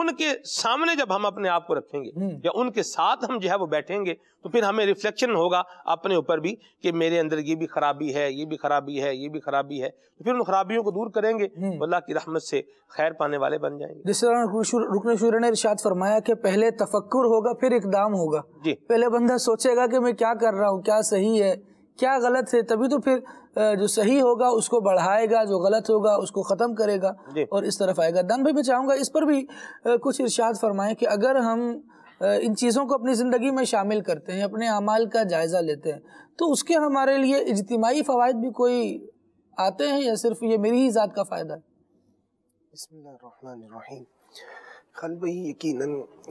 उनके सामने जब हम अपने आप को रखेंगे हम्म। या उनके साथ हम जो है वो बैठेंगे तो फिर हमें रिफ्लेक्शन होगा अपने ऊपर भी कि मेरे अंदर ये भी खराबी है ये भी खराबी है ये भी खराबी है तो फिर उन खराबियों को दूर करेंगे हम्म। अल्लाह की रहमत से खैर पाने वाले बन जाएंगे जिस तरह रुकन शुरू ने इर्शाद फरमाया कि पहले तफक्र होगा फिर इकदाम होगा जी पहले बंदा सोचेगा कि मैं क्या कर रहा हूँ क्या सही है क्या गलत है तभी तो फिर जो सही होगा उसको बढ़ाएगा जो गलत होगा उसको ख़त्म करेगा और इस तरफ आएगा दान भाई मैं चाहूँगा इस पर भी कुछ इर्शाद फरमाएं कि अगर हम इन चीज़ों को अपनी ज़िंदगी में शामिल करते हैं अपने अमाल का जायज़ा लेते हैं तो उसके हमारे लिए इजतमाही फ़वाद भी कोई आते हैं या सिर्फ ये मेरी ही ज़ात का फ़ायदा है खल भाई यकीन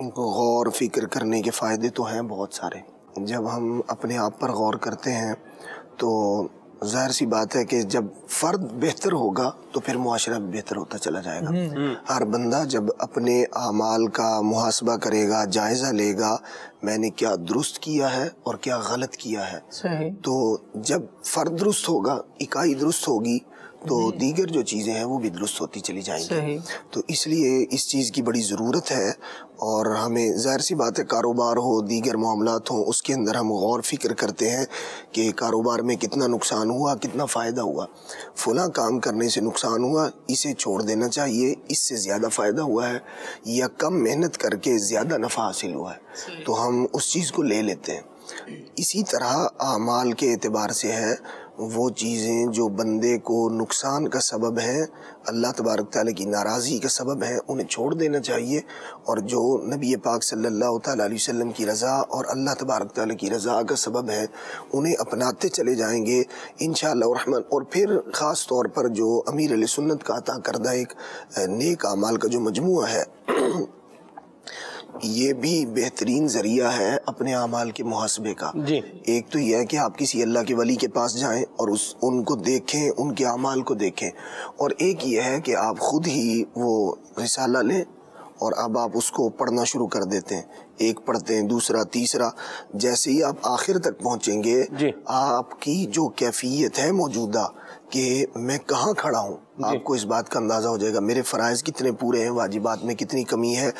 इनको गौर फिक्र करने के फ़ायदे तो हैं बहुत सारे जब हम अपने आप पर गौर करते हैं तो जाहिर सी बात है कि जब फ़र्द बेहतर होगा तो फिर मुआरा बेहतर होता चला जाएगा हम्म। हम्म। हर बंदा जब अपने अमाल का मुहासबा करेगा जायज़ा लेगा मैंने क्या दुरुस्त किया है और क्या गलत किया है तो जब फ़र्द दुरुस्त होगा इकाई दुरुस्त होगी तो दीगर जो चीज़ें हैं वो भी दुरुस्त होती चली जाएंगी तो इसलिए इस चीज़ की बड़ी ज़रूरत है और हमें ज़ाहिर सी बात है कारोबार हो दीगर मामला हों उसके अंदर हम गौर फिक्र करते हैं कि कारोबार में कितना नुकसान हुआ कितना फ़ायदा हुआ फला काम करने से नुकसान हुआ इसे छोड़ देना चाहिए इससे ज़्यादा फ़ायदा हुआ है या कम मेहनत करके ज़्यादा नफ़ा हासिल हुआ है तो हम उस चीज़ को ले लेते हैं इसी तरह अमाल के अतबार से है वो चीज़ें जो बंदे को नुकसान का सबब हैं अल्लाह तबारक ताली की नाराज़गी का सबब हैं उन्हें छोड़ देना चाहिए और जो नबी पाक सल्लल्लाहु अलैहि वसल्लम की रज़ा और अल्लाह तबारक ताली की रज़ा का सबब है उन्हें अपनाते चले जाएँगे इन शहमन और फिर ख़ास तौर पर जो अमीर सुन्नत का अता करदा एक नेक अमाल का जो मजमू है ये भी बेहतरीन जरिया है अपने अमाल के मुहासबे का जी एक तो यह है कि आप किसी अल्लाह के वली के पास जाएं और उस उनको देखें उनके अमाल को देखें और एक यह है कि आप खुद ही वो रिसाला लें और अब आप उसको पढ़ना शुरू कर देते हैं एक पढ़ते हैं दूसरा तीसरा जैसे ही आप आखिर तक पहुंचेंगे आपकी जो कैफियत है मौजूदा कि मैं कहाँ खड़ा हूँ आपको इस बात का अंदाज़ा हो जाएगा मेरे फ़राइज़ कितने पूरे हैं वाजिबात में कितनी कमी है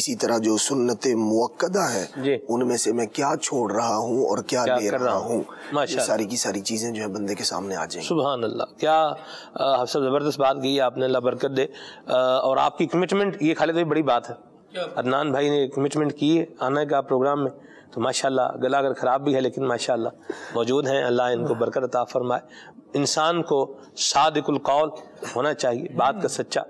इसी तरह जो सुन्नत मुक्दा है उनमें से मैं क्या छोड़ रहा हूँ और क्या, क्या ले रहा हूँ सारी की सारी चीज़ें जो है बंदे के सामने आ जाएंगी सुबह अल्लाह क्या आप सब ज़बरदस्त बात की आपने अल्लाह बरकत दे और आपकी कमिटमेंट ये खाली तो बड़ी बात है अदनान भाई ने कमिटमेंट की है आना का प्रोग्राम में तो माशाल्लाह गला अगर ख़राब भी है लेकिन माशाल्लाह मौजूद हैं अल्लाह इनको बरकत अता फरमाए इंसान को सादिकुल कौल होना चाहिए बात का सच्चा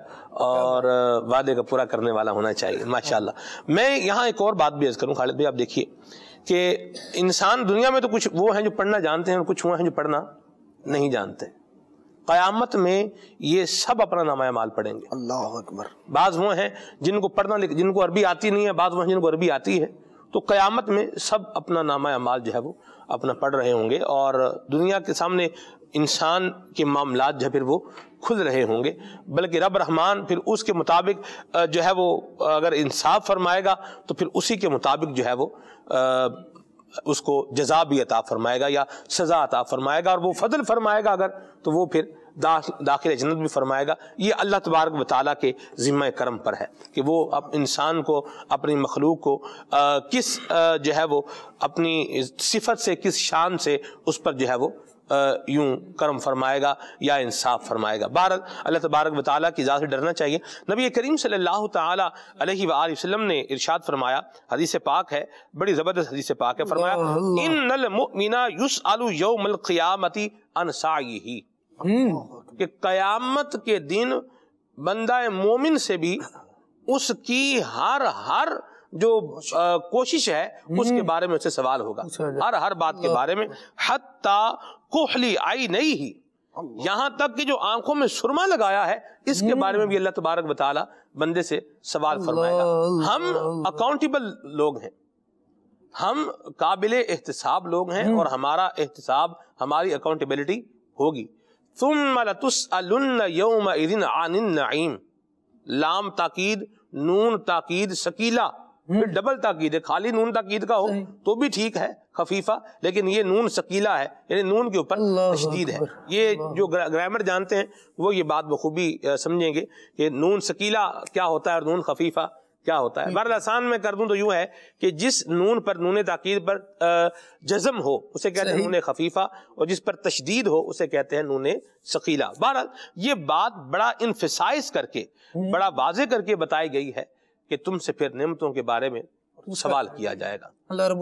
और वादे का पूरा करने वाला होना चाहिए माशाल्लाह मैं यहाँ एक और बात भी अर्ज़ करूँ खालिद भाई आप देखिए कि इंसान दुनिया में तो कुछ वो हैं जो पढ़ना जानते हैं और कुछ वो हैं जो पढ़ना नहीं जानते क़यामत में ये सब अपना नामाया माल पढ़ेंगे अल्लाह अकबर बाज़ वो हैं जिनको पढ़ना जिनको अरबी आती नहीं है बाज़ वो हैं जिनको अरबी आती है तो क़यामत में सब अपना नामा अमाल जो है वो अपना पढ़ रहे होंगे और दुनिया के सामने इंसान के मामला जो फिर वो खुल रहे होंगे बल्कि रब रहमान फिर उसके मुताबिक जो है वो अगर इंसाफ फरमाएगा तो फिर उसी के मुताबिक जो है वो उसको जजा भी अता फरमाएगा या सज़ा अता फरमाएगा और वो फजल फरमाएगा अगर तो वो फिर दाखिल जन्नत भी फरमाएगा ये अल्लाह तबारक व वाली के ज़िम्मा करम पर है कि वो अब इंसान को अपनी मखलूक को आ, किस आ, जो है वो अपनी सिफत से किस शान से उस पर जो है वो यूं करम फरमाएगा या इंसाफ फरमाएगा भारत अल्लाह तबारक वाली की ज़्यादा से डरना चाहिए नबी करीम सल्लल्लाहु अलैहि वसल्लम ने इरशाद फरमाया हदीस पाक है बड़ी ज़बरदस्त हदीस पाक है फरमाया इन मुमिना युस आलू यौमल क़ियामती अनसाई हम्म। कि कयामत के दिन बंदा मोमिन से भी उसकी हर हर जो आ, कोशिश है हम्म। उसके बारे में उसे सवाल होगा हर हर बात के बारे में हत्ता कोहली आई नहीं ही यहां तक कि जो आंखों में सुरमा लगाया है इसके हम्म। बारे में भी अल्लाह तबारक बताला बंदे से सवाल फरमाएगा हम अकाउंटेबल लोग हैं हम काबिल एहतसाब लोग हैं और हमारा एहतसाब हमारी अकाउंटेबिलिटी होगी लाम ताकीद नून ताकीद शकीला फिर डबल हम्म। ताकीद है खाली नून ताकीद का हो तो भी ठीक है खफीफा लेकिन ये नून शकीला है यानी नून के ऊपर तशदीद है ये जो ग्रामर जानते हैं वो ये बात बखूबी समझेंगे कि नून शकीला क्या होता है और नून खफीफा क्या होता है हम्म। बरल आसान में कर दूं तो यूं है कि जिस नून पर नून ताकीद पर जजम हो उसे कहते हैं नून खफीफा और जिस पर तशदीद हो उसे कहते हैं नून शकीला बहरहाल ये बात बड़ा इन्फिसाइज करके हम्म। बड़ा वाजे करके बताई गई है कि तुमसे फिर नियमतों के बारे में सवाल किया जाएगा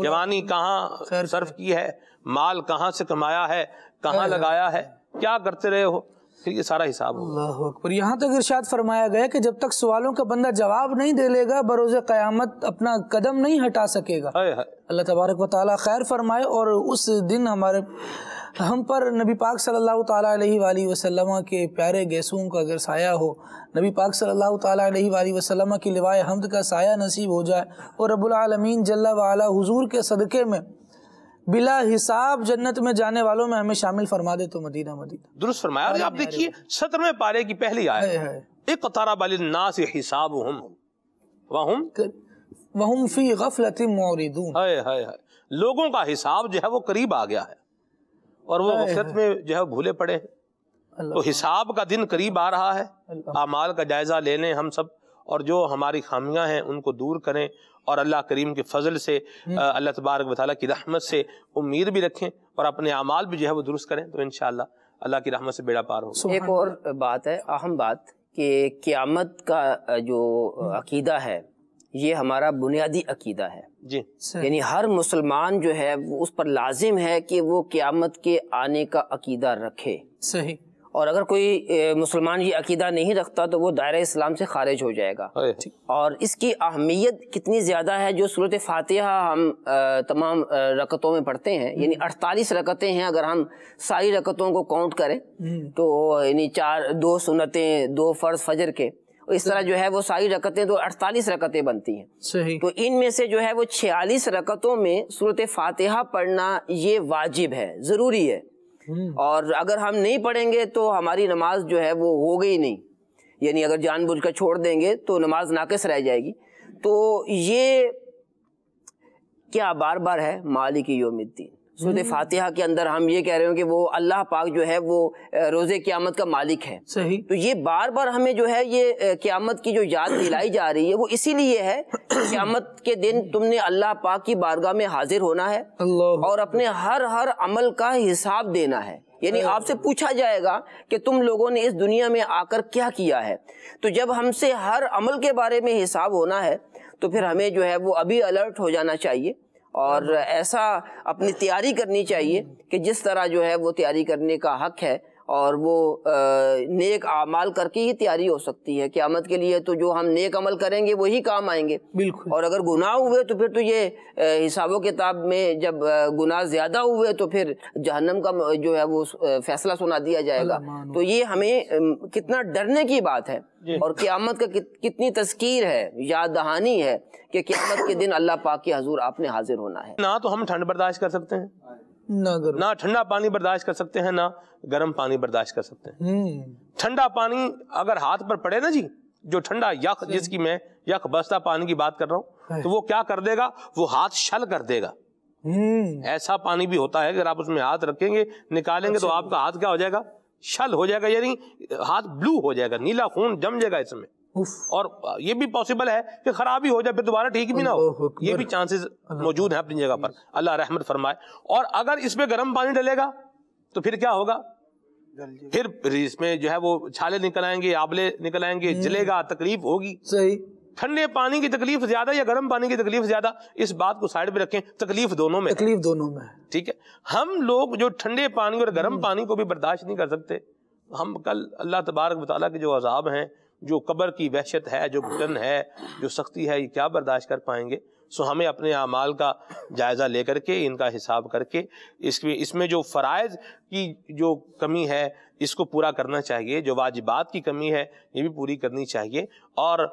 जवानी कहाँ सर्फ की है माल कहाँ से कमाया है कहाँ लगाया है क्या करते रहे हो फिर ये सारा हिसाब होगा यहाँ तक इर्शाद फरमाया गया कि जब तक सवालों का बंदा जवाब नहीं दे लेगा बरोज क़यामत अपना कदम नहीं हटा सकेगा अल्लाह तबारक वाली खैर फरमाए और उस दिन हमारे हम पर नबी पाक सल्लल्लाहु अलैहि वसल्लम के प्यारे गैसों का अगर साया हो नबी पाक सल्लल्लाहु अलैहि वसल्लम की लिवाय हमद का साया नसीब हो जाए और रबालमीन जल्ला वाला हुजूर के सदक़े में बिला हिसाब जन्नत में जाने वालों में हमें शामिल फरमा दे तो मदीना मदीना दुरुस्त फरमाया आप देखिए सत्रहवें पारे की पहली आय एक कतारा बालना से हिसाब हम वाहम वहम फी गफलत मोरिदून लोगों का हिसाब जो है वो करीब आ गया है और वो गफलत में जो है भूले पड़े हैं तो हिसाब का दिन करीब आ रहा है अमाल का जायज़ा ले लें हम सब और जो हमारी खामियां हैं उनको दूर करें और अल्लाह करीम के फजल से हम्म। अल्लाह तबारक वाली की रहमत से उम्मीद भी रखें और अपने अमाल भी जो है वो दुरुस्त करें तो इन अल्लाह की रहमत से बेड़ा पार हो एक और बात है अहम बात कि क़्यामत का जो हम्म। अकीदा है ये हमारा बुनियादी अकीदा है जी यानी हर मुसलमान जो है वो उस पर लाजिम है कि वो क़्यामत के आने का अकीदा रखे सही और अगर कोई मुसलमान ये अकीदा नहीं रखता तो वो दायरा इस्लाम से खारिज हो जाएगा और इसकी अहमियत कितनी ज़्यादा है जो सूरत फातिहा हम तमाम रकतों में पढ़ते हैं यानी हम्म। अड़तालीस रकतें हैं अगर हम सारी रकतों को काउंट करें हम्म। तो यानी चार दो सुनतें दो फ़र्ज फजर के तो इस तरह तो जो है वो सारी रकतें तो 48 रकतें बनती हैं सही तो इनमें से जो है वो 46 रकतों में सूरत फातिहा पढ़ना ये वाजिब है ज़रूरी है हम्म। और अगर हम नहीं पढ़ेंगे तो हमारी नमाज जो है वो हो गई नहीं यानी अगर कर छोड़ देंगे तो नमाज नाकस रह जाएगी तो ये क्या बार बार है मालिक योमिद्दीन सूर्य हम्म। फातिहा के अंदर हम ये कह रहे हो कि वो अल्लाह पाक जो है वो रोज़े क़्यामत का मालिक है सही तो ये बार बार हमें जो है ये क़्यामत की जो याद दिलाई जा रही है वो इसीलिए है क़्यामत के दिन तुमने अल्लाह पाक की बारगाह में हाजिर होना है और अपने हर हर अमल का हिसाब देना है यानी आपसे पूछा जाएगा कि तुम लोगों ने इस दुनिया में आकर क्या किया है तो जब हमसे हर अमल के बारे में हिसाब होना है तो फिर हमें जो है वो अभी अलर्ट हो जाना चाहिए और हाँ। ऐसा अपनी तैयारी करनी चाहिए कि जिस तरह जो है वो तैयारी करने का हक है और वो नेक अमाल करके ही तैयारी हो सकती है क्यामत के लिए तो जो हम नेक अमल करेंगे वही काम आएंगे बिल्कुल और अगर गुनाह हुए तो फिर तो ये हिसाबों किताब में जब गुनाह ज़्यादा हुए तो फिर जहन्नम का जो है वो फैसला सुना दिया जाएगा तो ये हमें कितना डरने की बात है और क़्यामत का कितनी तस्कीर है याद दहानी है कि क़्यामत के दिन अल्लाह पाक के हजूर आपने हाजिर होना है ना तो हम ठंड बर्दाश्त कर सकते हैं ना ठंडा पानी बर्दाश्त कर सकते हैं ना गर्म पानी बर्दाश्त कर सकते हैं हम्म। ठंडा पानी अगर हाथ पर पड़े ना जी जो ठंडा यख जिसकी मैं यख बस्ता पानी की बात कर रहा हूँ तो वो क्या कर देगा वो हाथ छल कर देगा हम्म। ऐसा पानी भी होता है अगर आप उसमें हाथ रखेंगे निकालेंगे तो अच्छा। आपका हाथ क्या हो जाएगा छल हो जाएगा यानी हाथ ब्लू हो जाएगा नीला खून जम जाएगा इसमें और ये भी पॉसिबल है कि खराब ही हो जाए फिर दोबारा ठीक भी ना हो ये भी चांसेस मौजूद हैं अपनी जगह पर अल्लाह रहमत फरमाए और अगर इसमें गर्म पानी डलेगा तो फिर क्या होगा फिर इसमें जो है वो छाले निकल आएंगे आबले निकल आएंगे हम्म। जलेगा तकलीफ होगी सही ठंडे पानी की तकलीफ ज्यादा या गर्म पानी की तकलीफ ज्यादा इस बात को साइड पे रखें तकलीफ दोनों में तकलीफ दोनों में ठीक है हम लोग जो ठंडे पानी और गर्म हम्म। पानी को भी बर्दाश्त नहीं कर सकते हम कल अल्लाह तबारक वाली के जो अजाब हैं जो कब्र की वहशत है जो घुटन है जो सख्ती है ये क्या बर्दाश्त कर पाएंगे सो हमें अपने अमाल का जायज़ा लेकर के इनका हिसाब करके इसमें इसमें जो फ़रज़ की जो कमी है इसको पूरा करना चाहिए जो वाजिबात की कमी है ये भी पूरी करनी चाहिए और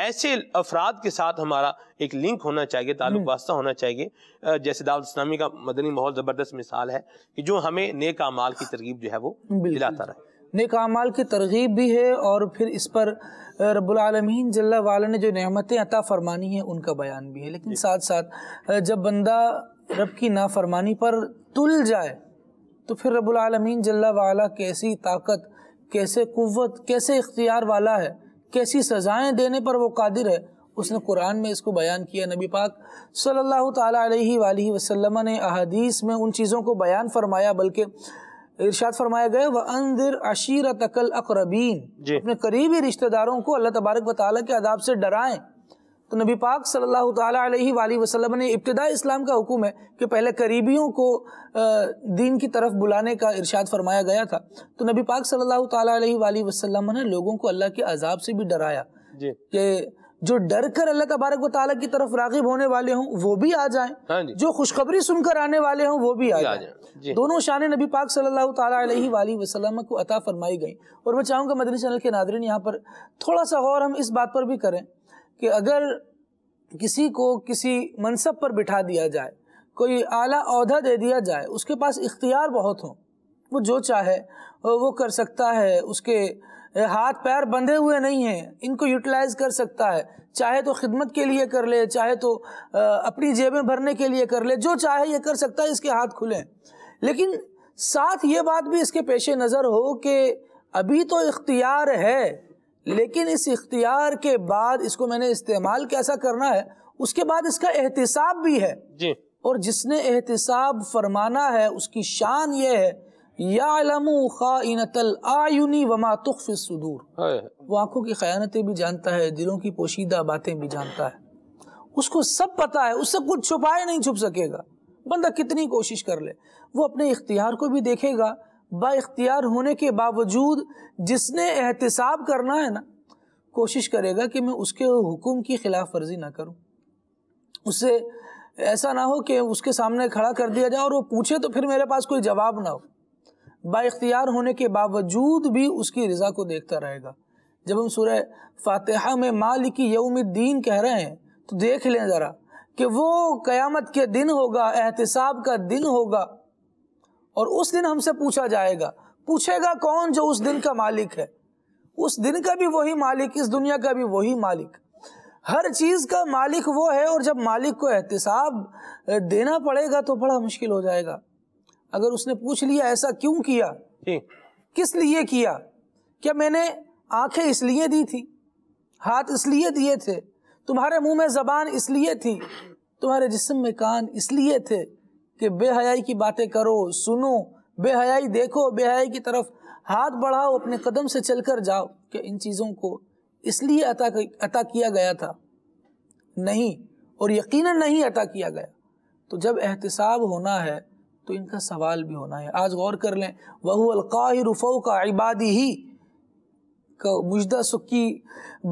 ऐसे अफराद के साथ हमारा एक लिंक होना चाहिए ताल्लुक हम्म। वास्ता होना चाहिए जैसे दाऊद इस्लामी का मदनी माहौल ज़बरदस्त मिसाल है कि जो हमें नेक अमाल की तरकीब जो है वो दिलाता रहे नेक अमाल की तरगीब भी है और फिर इस पर रबालमीन जल्ला वाला ने जो नमतें अता फ़रमानी हैं उनका बयान भी है लेकिन साथ साथ जब बंदा रब की नाफरमानी पर तुल जाए तो फिर रबालमीन जल्ला वाला कैसी ताकत कैसे कुत कैसे इख्तियार वाला है कैसी सज़ाएँ देने पर वो कादिर है उसने कुरान में इसको बयान किया नबी पाक सल्लल्लाहु अलैहि वसल्लम ने अहादीस में उन चीज़ों को बयान फरमाया बल्कि इर्शाद फरमाया गया वह अंदर अशीर तकल अकरबीन अपने करीबी रिश्तेदारों को अल्लाह तबारक वाली के अदाब से डराएं तो नबी पाक सल्लल्लाहु अलैहि वसल्लम ने इब्तदा इस्लाम का हुक्म है कि पहले करीबियों को दीन की तरफ बुलाने का इरशाद फरमाया गया था तो नबी पाक सल्लल्लाहु अलैहि वसल्लम ने लोगों को अल्लाह के अजाब से भी डराया कि जो डर कर अल्लाह तबारक ताला की तरफ रागिब होने वाले हों वो भी आ जाएं हाँ जो खुशखबरी सुनकर आने वाले हों वो भी आ जाएं दोनों शान नबी पाक सल्लल्लाहु अलैहि वसल्लम को अता फरमाई गई और मैं चाहूँगा मदनी चैनल के नादरीन यहाँ पर थोड़ा सा गौर हम इस बात पर भी करें कि अगर किसी को किसी मनसब पर बिठा दिया जाए कोई आला अहदा दे दिया जाए उसके पास इख्तियार बहुत हो वो जो चाहे वो कर सकता है उसके हाथ पैर बंधे हुए नहीं हैं इनको यूटिलाइज कर सकता है चाहे तो खिदमत के लिए कर ले चाहे तो अपनी जेबें भरने के लिए कर ले जो चाहे ये कर सकता है इसके हाथ खुले लेकिन साथ ये बात भी इसके पेश नज़र हो कि अभी तो इख्तियार है लेकिन इस इख्तियार के बाद इसको मैंने इस्तेमाल कैसा करना है उसके बाद इसका एहतसाब भी है जी और जिसने एहतसाब फरमाना है उसकी शान ये है वमा सुदूर वो आंखों की खयानतें भी जानता है दिलों की पोशीदा बातें भी जानता है उसको सब पता है उससे कुछ छुपाए नहीं छुप सकेगा बंदा कितनी कोशिश कर ले वो अपने इख्तियार को भी देखेगा बाख्तियार होने के बावजूद जिसने एहतसाब करना है ना कोशिश करेगा कि मैं उसके हुक्म की खिलाफ वर्जी ना करूँ उससे ऐसा ना हो कि उसके सामने खड़ा कर दिया जाए और वो पूछे तो फिर मेरे पास कोई जवाब ना हो बाख्तियार होने के बावजूद भी उसकी रज़ा को देखता रहेगा जब हम सुरह फातहा में मालिक यौमद्दीन कह रहे हैं तो देख लें ज़रा कि वो क़यामत के दिन होगा एहतसाब का दिन होगा और उस दिन हमसे पूछा जाएगा पूछेगा कौन जो उस दिन का मालिक है उस दिन का भी वही मालिक इस दुनिया का भी वही मालिक हर चीज़ का मालिक वो है और जब मालिक को एहतसाब देना पड़ेगा तो बड़ा मुश्किल हो जाएगा अगर उसने पूछ लिया ऐसा क्यों किया किस लिए किया क्या मैंने आंखें इसलिए दी थी हाथ इसलिए दिए थे तुम्हारे मुंह में जबान इसलिए थी तुम्हारे जिस्म में कान इसलिए थे कि बेहयाई की बातें करो सुनो बेहयाई देखो बेहयाई की तरफ हाथ बढ़ाओ अपने कदम से चलकर जाओ कि इन चीज़ों को इसलिए अता अता किया गया था नहीं और यकीनन नहीं अता किया गया तो जब एहतसाब होना है तो इनका सवाल भी होना है आज गौर कर लें वह वहू का इबादी ही मुजदा सुख की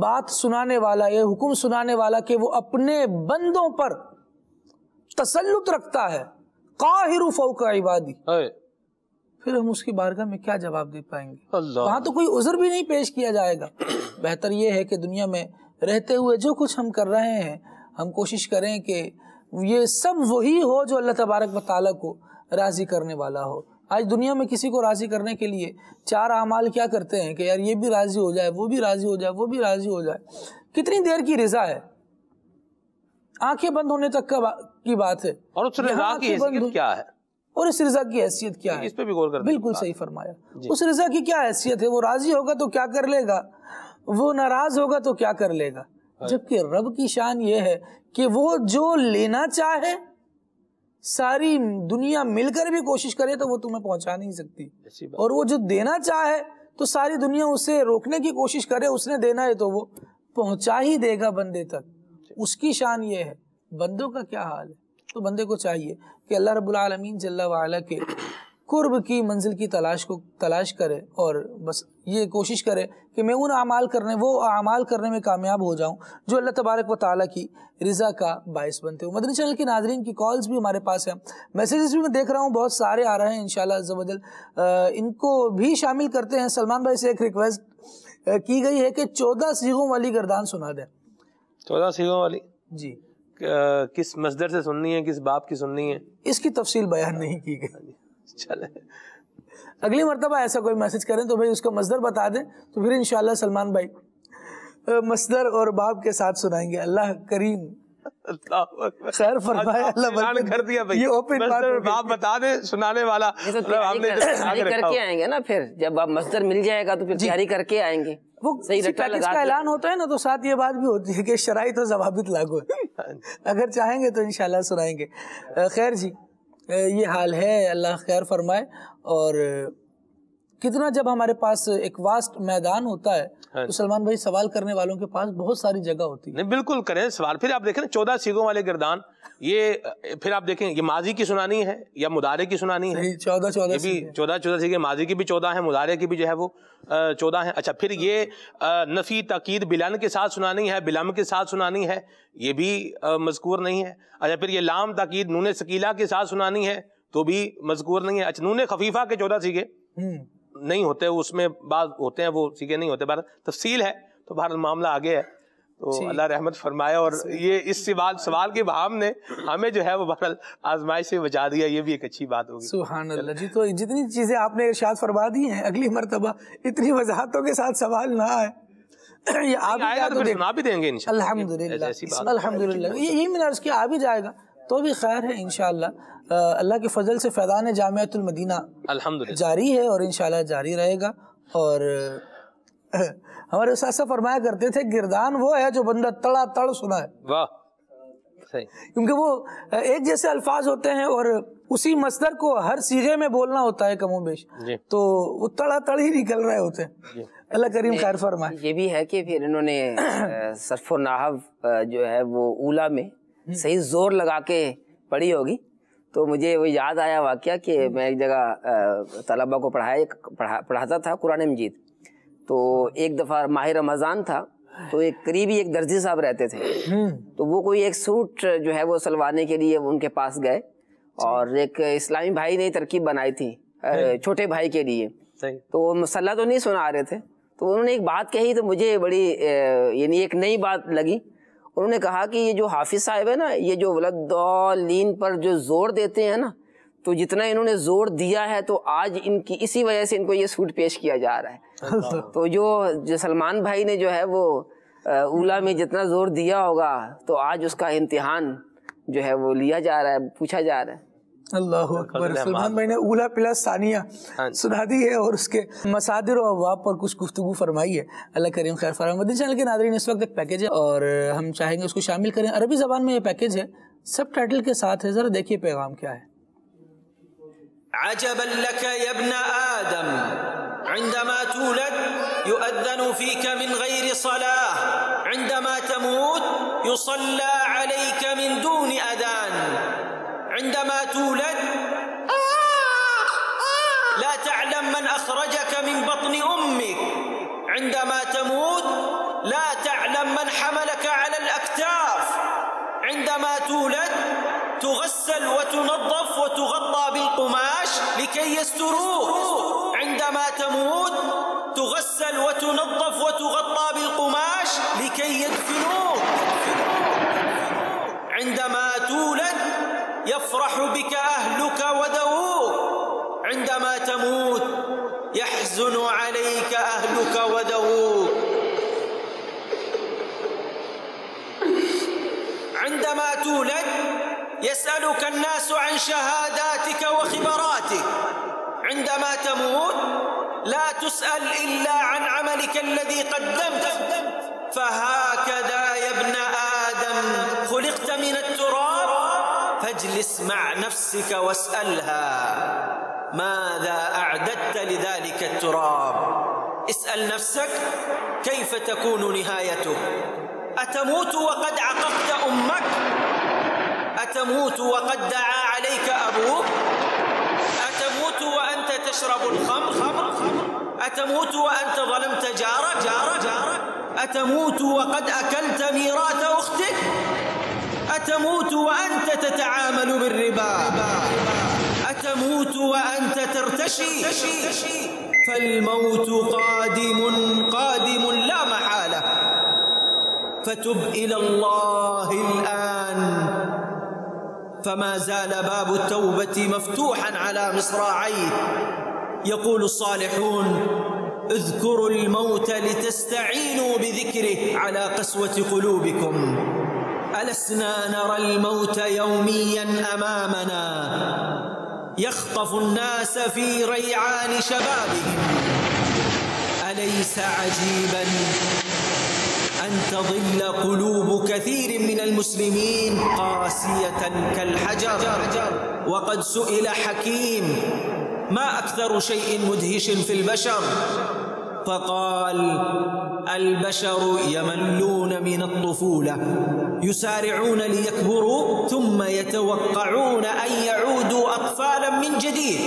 बात सुनाने वाला ये हुक्म सुनाने वाला कि वो अपने बंदों पर तसल्लुत रखता है काहिर का इबादी फिर हम उसकी बारगाह में क्या जवाब दे पाएंगे वहां तो कोई उजर भी नहीं पेश किया जाएगा *clears throat* बेहतर ये है कि दुनिया में रहते हुए जो कुछ हम कर रहे हैं हम कोशिश करें कि ये सब वही हो जो अल्लाह तबारक वाली को राज़ी करने वाला हो आज दुनिया में किसी को राज़ी करने के लिए चार अमाल क्या करते हैं कि यार ये भी राज़ी हो जाए वो भी राज़ी हो जाए वो भी राज़ी हो जाए कितनी देर की रजा है आंखें बंद होने तक का की बात है और उस रजा की हैसियत क्या है और इस रजा की हैसियत क्या है इस पे भी गौर कर बिल्कुल सही फरमाया उस रजा की क्या हैसियत है वो राज़ी होगा तो क्या कर लेगा वो नाराज़ होगा तो क्या कर लेगा हाँ। जबकि रब की शान ये है कि वो जो लेना चाहे सारी दुनिया मिलकर भी कोशिश करे तो वो तुम्हें पहुंचा नहीं सकती और वो जो देना चाहे तो सारी दुनिया उसे रोकने की कोशिश करे उसने देना है तो वो पहुंचा ही देगा बंदे तक उसकी शान ये है बंदों का क्या हाल है तो बंदे को चाहिए कि अल्लाह रबुल आलमीन जल्ला वाला के कुर्ब की मंजिल की तलाश को तलाश करे और बस ये कोशिश करे कि मैं उन अमाल करने वो अमाल करने में कामयाब हो जाऊँ जो अल्लाह तबारक व ताली की रज़ा का बायस बनते हो मदनी चैनल के नाजरन की कॉल्स भी हमारे पास हैं मैसेजेस भी मैं देख रहा हूँ बहुत सारे आ रहे हैं इन शबदल इनको भी शामिल करते हैं सलमान भाई से एक रिक्वेस्ट की गई है कि चौदह सीघों वाली गर्दान सुना दें चौदह सीगों वाली जी किस मजदर से सुननी है किस बाप की सुननी है इसकी तफसील बयान नहीं की गई चले अगली मरतबा ऐसा कोई मैसेज करें तो भाई उसको मजदर बता दें तो फिर इन सलमान भाई मजदर और बाप के साथ सुनाएंगे अल्लाह करीम खैर फरमाया अच्छा, कर दिया भाई ये ओपन बाप बता दे सुनाने वाला तो मतलब हमने करके आएंगे ना फिर जब आप मजदर मिल जाएगा तो फिर तैयारी करके आएंगे वो सही पैकेज का ऐलान होता है ना तो साथ ये बात भी होती है कि शराइ तो लागू है हाँ अगर चाहेंगे तो इनशाला सुनाएंगे खैर जी ये हाल है अल्लाह खैर फरमाए और कितना जब हमारे पास एक वास्ट मैदान होता है हाँ तो सलमान भाई सवाल करने वालों के पास बहुत सारी जगह होती है बिल्कुल करें सवाल फिर आप देखें चौदह सीगों वाले गिरदान ये फिर आप देखें ये माजी की सुनानी है या मुदारे की सुनानी है चौदह चौदह भी चौदह चौदह सीखे माजी की भी चौदह है मुदारे की भी जो है वो चौदह है अच्छा फिर ये नफी तकीद बिलान के साथ सुनानी है बिलम के साथ सुनानी है ये भी मजकूर नहीं है अच्छा फिर ये लाम तकीद नून शकीला के साथ सुनानी है तो भी मजकूर नहीं है अच्छा नून खफीफा के चौदह सीखे हम्म। नहीं होते उसमें बात होते हैं वो सीखे नहीं होते भारत तफसील है तो भारत मामला आगे है तो अल्लाह रहमत फरमाया और ये इस सवाल सवाल के भाव ने हमें जो है वो बहरल आजमाइश से बचा दिया ये भी एक अच्छी बात होगी सुहान अल्लाह जी तो जितनी चीज़ें आपने इर्शाद फरमा दी हैं अगली मरतबा इतनी वजाहतों के साथ सवाल ना आए ये आप तो तो सुना भी देंगे अल्हम्दुलिल्लाह अल्हम्दुलिल्लाह यही मैंने अर्ज़ आ भी जाएगा तो भी खैर है इन अल्लाह के फजल से फैदान जामियातुलमदीना जारी है और इन जारी रहेगा और *clears throat* हमारे उस्ताद फरमाया करते थे गिरदान वो है जो बंदा तड़ा तड़ सुना है वाह सही क्योंकि वो एक जैसे अल्फाज होते हैं और उसी मसदर को हर सीधे में बोलना होता है कमो बेश तो वो तड़ा तड़ ही निकल रहे होते हैं अल्लाह करीम खैर फरमाए ये भी है कि फिर इन्होंने *clears throat* सरफो नाहव जो है वो ऊला में हम्म। सही जोर लगा के पड़ी होगी तो मुझे वो याद आया वाक्य कि हम्म। मैं एक जगह तलबा को पढ़ाया पढ़ा पढ़ाता था कुरान मजीद तो एक दफ़ा माह रमज़ान था तो एक करीबी एक दर्जी साहब रहते थे हम्म। तो वो कोई एक सूट जो है वो सलवाने के लिए उनके पास गए और एक इस्लामी भाई ने तरकीब बनाई थी हम्म। छोटे भाई के लिए तो वो मसल्ला तो नहीं सुना रहे थे तो उन्होंने एक बात कही तो मुझे बड़ी यानी एक नई बात लगी उन्होंने कहा कि ये जो हाफिज़ साहब है ना ये जो वलदीन पर जो ज़ोर देते हैं ना तो जितना इन्होंने जोर दिया है तो आज इनकी इसी वजह से इनको ये सूट पेश किया जा रहा है तो जो जो सलमान भाई ने जो है वो ओला में जितना जोर दिया होगा तो आज उसका इम्तिहान जो है वो लिया जा रहा है पूछा जा रहा है अल्लाह अकबर सलमान भाई ने पिला सानिया हाँ सुना दी है और उसके मसादिर और अवाब पर कुछ गुफ्तु फरमाई है अल्लाह करीम खैर चैनल के इस वक्त एक पैकेज है और हम चाहेंगे उसको शामिल करें अरबी ज़बान में ये पैकेज है सब टाइटल के साथ है ज़रा देखिए पैगाम क्या है عجبا لك يا ابن عندما تولد يؤذن فيك من غير صلاة عندما تموت يصلى عليك عندما تموت لا تعلم من حملك على الاكتاف عندما تولد تغسل وتنظف وتغطى بالقماش لكي يستروه عندما تموت تغسل وتنظف وتغطى بالقماش لكي يدفنوك عندما تولد يفرح بك اهلك وذووك عندما تموت يحزن عليك أهلك ودهوك عندما تولد يسألك الناس عن شهاداتك وخبراتك عندما تموت لا تسأل إلا عن عملك الذي قدمت فهكذا يا ابن آدم خلقت من التراب فاجلس مع نفسك واسألها ماذا أعددت لذلك التراب اسأل نفسك كيف تكون نهايته أتموت وقد عققت أمك أتموت وقد دعا عليك أبوك أتموت وأنت تشرب الخمر خمر خمر أتموت وأنت ظلمت جارك جارك جارك أتموت وقد أكلت ميراث أختك أتموت وأنت تتعامل بالربا تموت وأنت ترتشي فالموت قادم قادم لا محالة فتب إلى الله الآن فما زال باب التوبة مفتوحا على مصراعيه يقول الصالحون اذكروا الموت لتستعينوا بذكره على قسوة قلوبكم ألسنا نرى الموت يوميا أمامنا يخطف الناس في ريعان شبابهم أليس عجيبا أن تظل قلوب كثير من المسلمين قاسية كالحجر وقد سئل حكيم ما أكثر شيء مدهش في البشر فقال البشر يملون من الطفولة يسارعون ليكبروا ثم يتوقعون أن يعودوا أطفالا من جديد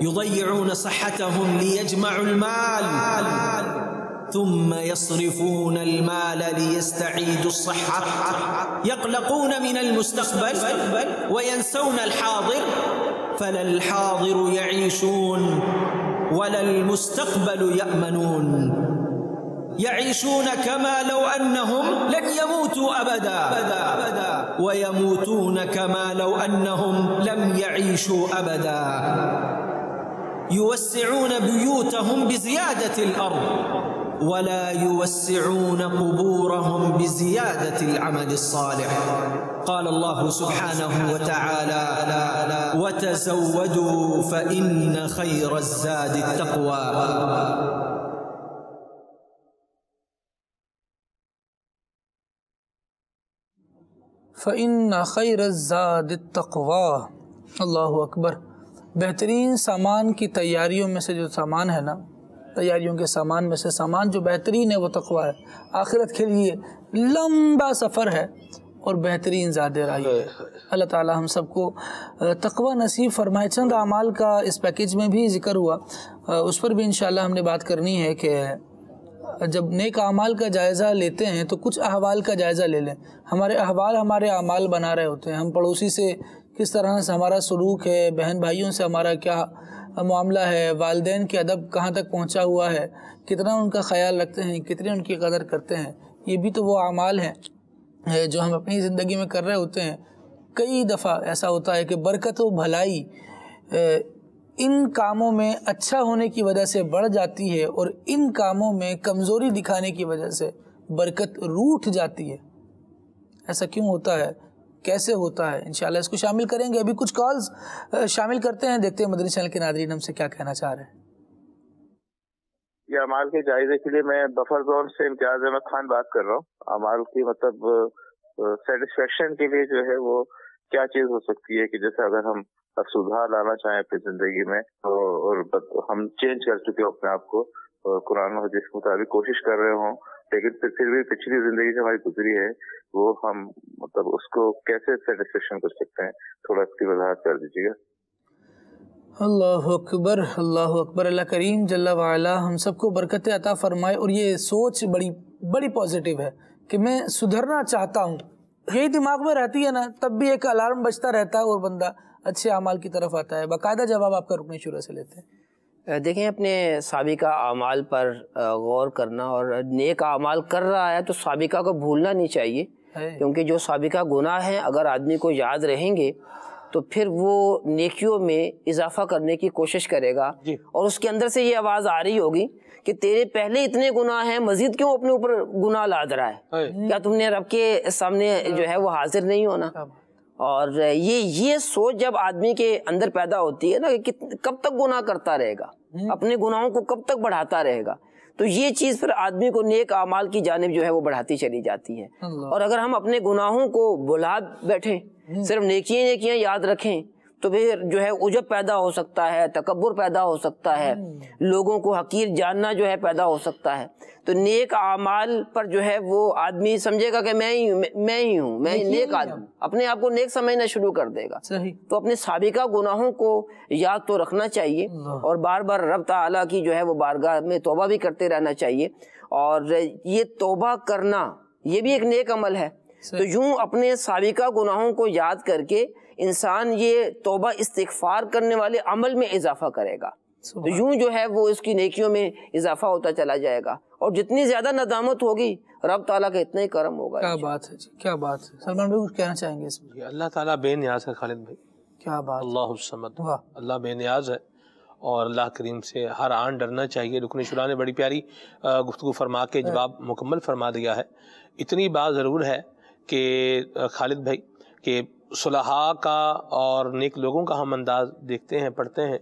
يضيعون صحتهم ليجمعوا المال ثم يصرفون المال ليستعيدوا الصحة يقلقون من المستقبل وينسون الحاضر فلا الحاضر يعيشون ولا المستقبل يأمنون يعيشون كما لو أنهم لن يموتوا أبدا, أبدا ويموتون كما لو أنهم لم يعيشوا أبدا يوسعون بيوتهم بزيادة الأرض ولا يوسعون قبورهم بزيادة العمل الصالح قال الله سبحانه وتعالى وتزودوا فإن خير الزاد التقوى خير الزاد التقوى الله أكبر بہترین سامان کی تیاریوں میں سے جو سامان ہے نا तैयारियों के सामान में से सामान जो बेहतरीन है वो तकवा है आखिरत के लिए लंबा सफ़र है और बेहतरीन ज़्यादा राही है अल्लाह ताला हम सबको तकवा नसीब फरमाए चंद अमाल का इस पैकेज में भी जिक्र हुआ उस पर भी इन हमने बात करनी है कि जब नेक अमाल का जायज़ा लेते हैं तो कुछ अहवाल का जायज़ा ले लें हमारे अहवाल हमारे अमाल बना रहे होते हैं हम पड़ोसी से किस तरह से हमारा सलूक है बहन भाइयों से हमारा क्या मामला है वालदे के अदब कहाँ तक पहुँचा हुआ है कितना उनका ख्याल रखते हैं कितनी उनकी कदर करते हैं ये भी तो वो अमाल हैं जो हम अपनी ज़िंदगी में कर रहे होते हैं कई दफ़ा ऐसा होता है कि बरकत व भलाई इन कामों में अच्छा होने की वजह से बढ़ जाती है और इन कामों में कमज़ोरी दिखाने की वजह से बरकत रूठ जाती है ऐसा क्यों होता है कैसे होता है इन इसको शामिल करेंगे अभी कुछ कॉल्स शामिल करते हैं देखते हैं मदनी चैनल के नादरी नम से क्या कहना चाह रहे हैं ये अमाल के जायजे के लिए मैं बफर जोन से इम्तियाज अहमद खान बात कर रहा हूँ अमाल की मतलब सेटिस्फेक्शन के लिए जो है वो क्या चीज हो सकती है कि जैसे अगर हम सुधार लाना चाहें अपनी जिंदगी में तो और हम चेंज कर चुके हो अपने आप को कुरान हदीस के मुताबिक कोशिश कर रहे हों लेकिन तो फिर भी पिछली जिंदगी जो हमारी गुजरी है वो हम मतलब उसको कैसे सेटिस्फेक्शन कर सकते हैं थोड़ा इसकी वजाहत कर दीजिएगा अल्लाह अकबर अल्लाह अकबर अल्लाह करीम जल्ला वाला हम सबको बरकत अता फरमाए और ये सोच बड़ी बड़ी पॉजिटिव है कि मैं सुधरना चाहता हूँ यही दिमाग में रहती है ना तब भी एक अलार्म बजता रहता है और बंदा अच्छे अमाल की तरफ आता है बाकायदा जवाब आपका रुकने शुरू से लेते हैं देखें अपने सबिका अमाल पर गौर करना और नेक अमाल कर रहा है तो सबिका को भूलना नहीं चाहिए क्योंकि जो सबिका गुनाह है अगर आदमी को याद रहेंगे तो फिर वो नेकियों में इजाफा करने की कोशिश करेगा और उसके अंदर से ये आवाज़ आ रही होगी कि तेरे पहले इतने गुनाह हैं मजीद क्यों अपने ऊपर गुनाह लाद रहा है क्या तुमने रब के सामने जो है वो हाजिर नहीं होना हाँ। और ये ये सोच जब आदमी के अंदर पैदा होती है ना कि कब तक गुनाह करता रहेगा हम्म। अपने गुनाहों को कब तक बढ़ाता रहेगा तो ये चीज़ फिर आदमी को नेक अमाल की जानब जो है वो बढ़ाती चली जाती है और अगर हम अपने गुनाहों को बुला बैठे हम्म। सिर्फ नेकियां नेकियां याद रखें तो फिर जो है उजब पैदा हो सकता है तकबर पैदा हो सकता है हम्म। लोगों को हकीर जानना जो है पैदा हो सकता है तो नेक आमाल पर जो है वो आदमी समझेगा कि मैं ही मैं ही हूँ मैं ही नेक आदमी अपने आप को नेक समझना शुरू कर देगा तो अपने सबिका गुनाहों को याद तो रखना चाहिए और बार बार रब तला की जो है वो बारगाह में तोबा भी करते रहना चाहिए और ये तोबा करना ये भी एक नेक अमल है तो यूं अपने सबिका गुनाहों को याद करके इंसान ये तोबा इस्तफार करने वाले अमल में इजाफा करेगा तो यूं जो है वो इसकी नेकियों में इजाफा होता चला जाएगा और जितनी ज्यादा नदामत होगी रब ताला का इतना ही करम होगा क्या बात है जी क्या बात है सलमान भाई कुछ कहना चाहेंगे इसमें अल्लाह ताला बेनियाज है खालिद भाई क्या बात अल्लाह अल्लाह बेनियाज है और अल्लाह करीम से हर आन डरना चाहिए रुकन शुरा ने बड़ी प्यारी गुफ्तु फरमा के हाँ। जवाब मुकम्मल फरमा दिया है इतनी बात ज़रूर है कि खालिद भाई के सुलहा का और नेक लोगों का हम अंदाज देखते हैं पढ़ते हैं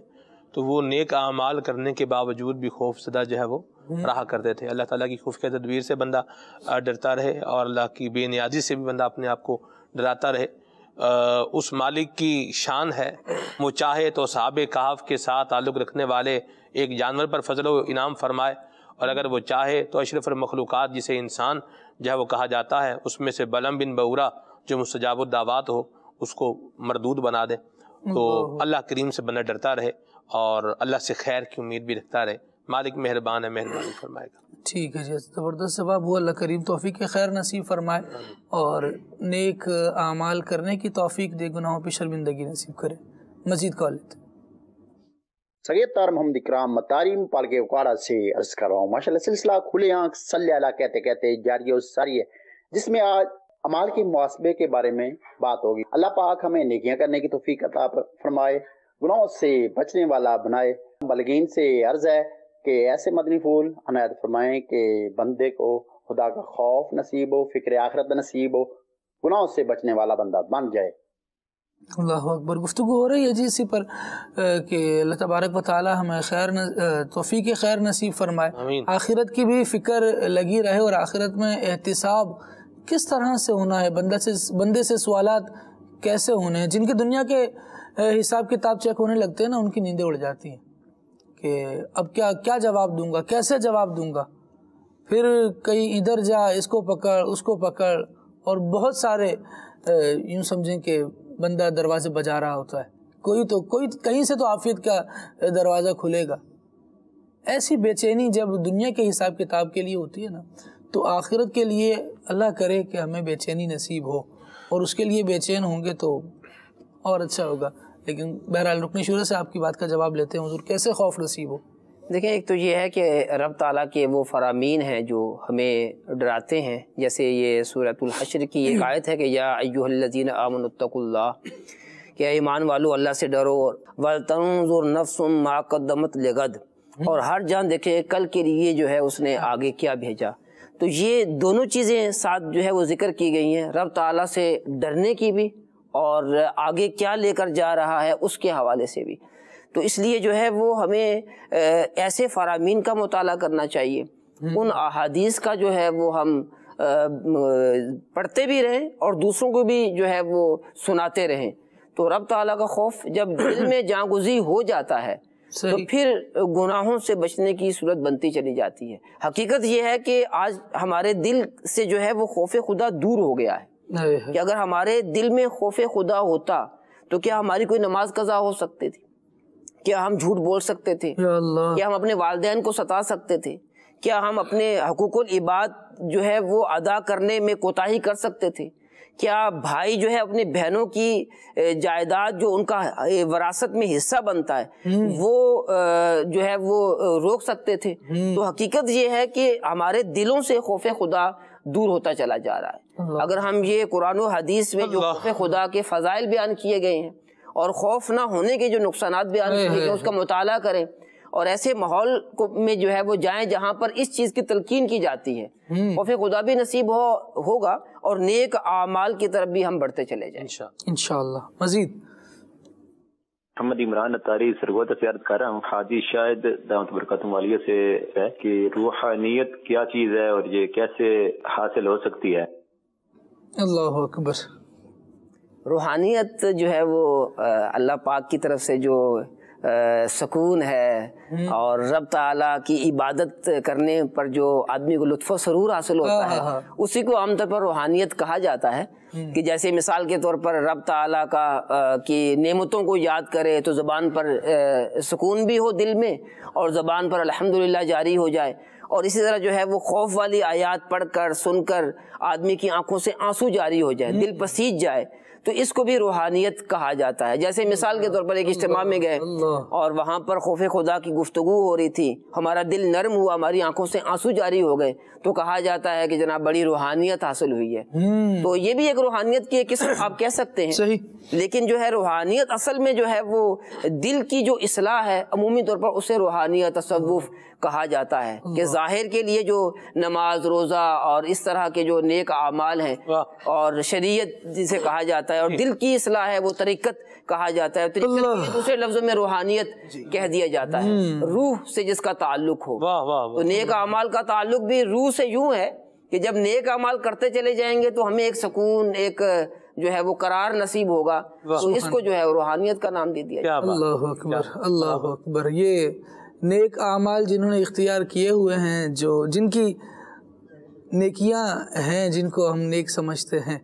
तो वो नेक आमाल करने के बावजूद भी खौफ सदा जो है वो हम्म। रहा करते थे अल्लाह ताला की खौफ के तदबीर से बंदा डरता रहे और अल्लाह की बेनियाजी से भी बंदा अपने आप को डराता रहे आ, उस मालिक की शान है वो चाहे तो साहब कहाफ के साथ ताल्लुक़ रखने वाले एक जानवर पर फजल इनाम फरमाए और अगर वो चाहे तो अशरफ मखलूक़ जिसे इंसान जो है वो कहा जाता है उसमें से बलम बिन बऊरा जो मुस्तजाबुदावात हो उसको मरदूद बना दे तो अल्लाह करीम से बंदा डरता रहे और अल्लाह से खैर की उम्मीद भी रखता रहे मालिक मेहरबान है मेहरबानी फरमाएगा ठीक है जी ज़बरदस्त सबाब हुआ अल्लाह करीम तोफ़ी के खैर नसीब फरमाए और नेक आमाल करने की तोफ़ी दे गुनाहों पर शर्मिंदगी नसीब करे मजीद कॉल सगे तार मोहम्मद इकराम मतारीम पाल के वकारा से अर्ज़ कर रहा हूँ माशा सिलसिला खुले आँख सल्ला कहते कहते जारी और सारी है जिसमें आज अमाल के मुआसबे के बारे में बात होगी अल्लाह पाक हमें नेकियां करने की तोफ़ी अता फरमाए गुनाहों से बचने वाला बनाए बलगीन से अर्ज़ है कि ऐसे मदनी फूल अनायत फरमाएँ कि बंदे को खुदा का खौफ नसीब हो फिक्र आखरत नसीब हो गुनाहों से बचने वाला बंदा बन जाए अल्लाह अकबर गुफ्तु हो रही है जी इसी पर कि अल्लाह तबारक वाली हमें खैर तोफ़ी के खैर नसीब फरमाए आखिरत की भी फ़िक्र लगी रहे और आखिरत में एहतसाब किस तरह से होना है बंदा से बंदे से सवाल कैसे होने हैं जिनके दुनिया के हिसाब किताब चेक होने लगते हैं ना उनकी नींदें उड़ जाती हैं कि अब क्या क्या जवाब दूंगा कैसे जवाब दूंगा फिर कहीं इधर जा इसको पकड़ उसको पकड़ और बहुत सारे यूँ समझें कि बंदा दरवाजे बजा रहा होता है कोई तो कोई तो, कहीं से तो आफियत का दरवाज़ा खुलेगा ऐसी बेचैनी जब दुनिया के हिसाब किताब के लिए होती है ना तो आखिरत के लिए अल्लाह करे कि हमें बेचैनी नसीब हो और उसके लिए बेचैन होंगे तो और अच्छा होगा लेकिन बहरहाल रुकनी शुरू से आपकी बात का जवाब लेते हैं हजूर कैसे खौफ नसीब हो देखें एक तो ये है कि रब ताला के वो फरामीन हैं जो हमें डराते हैं जैसे ये सूरतुल्हशर की एक *clears throat* आयत है कि या अयुहल्लिन आमनतकुल्ला कि ईमान वालो अल्लाह से डरो और वलतनजुर नफ्स माकदमत लगद हम्म। और हर जान देखे कल के लिए जो है उसने हाँ। आगे क्या भेजा तो ये दोनों चीज़ें साथ जो है वो ज़िक्र की गई हैं रब तला से डरने की भी और आगे क्या लेकर जा रहा है उसके हवाले से भी तो इसलिए जो है वो हमें ऐसे फरामीन का मताल करना चाहिए हम्म। उन अहादीस का जो है वो हम पढ़ते भी रहें और दूसरों को भी जो है वो सुनाते रहें तो रब तला का खौफ जब दिल में जागुजी हो जाता है तो फिर गुनाहों से बचने की सूरत बनती चली जाती है हकीकत यह है कि आज हमारे दिल से जो है वो खौफ खुदा दूर हो गया है हाँ। कि अगर हमारे दिल में खौफ खुदा होता तो क्या हमारी कोई नमाज कज़ा हो सकती थी क्या हम झूठ बोल सकते थे क्या हम अपने वालदेन को सता सकते थे क्या हम अपने हकूक इबाद जो है वो अदा करने में कोताही कर सकते थे क्या भाई जो है अपने बहनों की जायदाद जो उनका वरासत में हिस्सा बनता है हम्म। वो जो है वो रोक सकते थे हम्म। तो हकीकत ये है कि हमारे दिलों से खौफ खुदा दूर होता चला जा रहा है अगर हम ये कुरान हदीस में जो खौफ खुदा के फ़जाइल बयान किए गए हैं और खौफ ना होने के जो नुकसान बयान किए गए उसका मुताला करें और ऐसे माहौल को में जो है वो जाएं जहां पर इस चीज़ की तलकीन की जाती है हम्म। और फिर खुदा भी नसीब हो होगा और नेक आमाल की तरफ भी हम बढ़ते चले जाए इंशाल्लाह मजीद मोहम्मद इमरान अतारी सरगोत से अर्ज कर रहा हूँ हाजी शायद दावत बरकत वालिया से है कि रूहानियत क्या चीज़ है और ये कैसे हासिल हो सकती है अल्लाह अकबर रूहानियत जो है वो अल्लाह पाक की तरफ से जो सुकून है हम्म। और रब ताला की इबादत करने पर जो आदमी को लुत्फ सरूर हासिल होता हाँ, हाँ, है हाँ। उसी को आमतौर पर रूहानियत कहा जाता है हम्म। कि जैसे मिसाल के तौर पर रब ताला का कि नेमतों को याद करे तो ज़बान पर सुकून भी हो दिल में और ज़बान पर अल्हम्दुलिल्लाह जारी हो जाए और इसी तरह जो है वो खौफ वाली आयात पढ़कर सुनकर आदमी की आंखों से आंसू जारी हो जाए हम्म। दिल पसीज जाए तो इसको भी रूहानियत कहा जाता है जैसे मिसाल के तौर पर एक इज्तम में गए और वहाँ पर खौफ खुदा की गुफ्तु हो रही थी हमारा दिल नरम हुआ हमारी आंखों से आंसू जारी हो गए तो कहा जाता है कि जनाब बड़ी रूहानियत हासिल हुई है हम्म। तो ये भी एक रूहानियत की एक किस्म आप कह सकते हैं सही लेकिन जो है रूहानियत असल में जो है वो दिल की जो असलाह है अमूमी तौर पर उसे रूहानियत तस्वुफ़ कहा जाता है कि जाहिर के लिए जो नमाज रोज़ा और इस तरह के जो नेक अमाल हैं और शरीयत जिसे कहा जाता है और दिल की असलाह है वो तरीक़त कहा जाता है दूसरे लफ्जों में रूहानियत कह दिया जाता है हम्म। रूह से जिसका ताल्लुक हो वा, वा, तो नेक अमाल का ताल्लुक भी रूह से यूं है कि जब नेक अमाल करते चले जाएंगे तो हमें एक सुकून एक जो है वो करार नसीब होगा तो इसको जो है रूहानियत का नाम दे दिया अल्लाह अकबर अल्लाह अकबर ये नेक आमाल जिन्होंने इख्तियार किए हुए हैं जो जिनकी नेकियां हैं जिनको हम नेक समझते हैं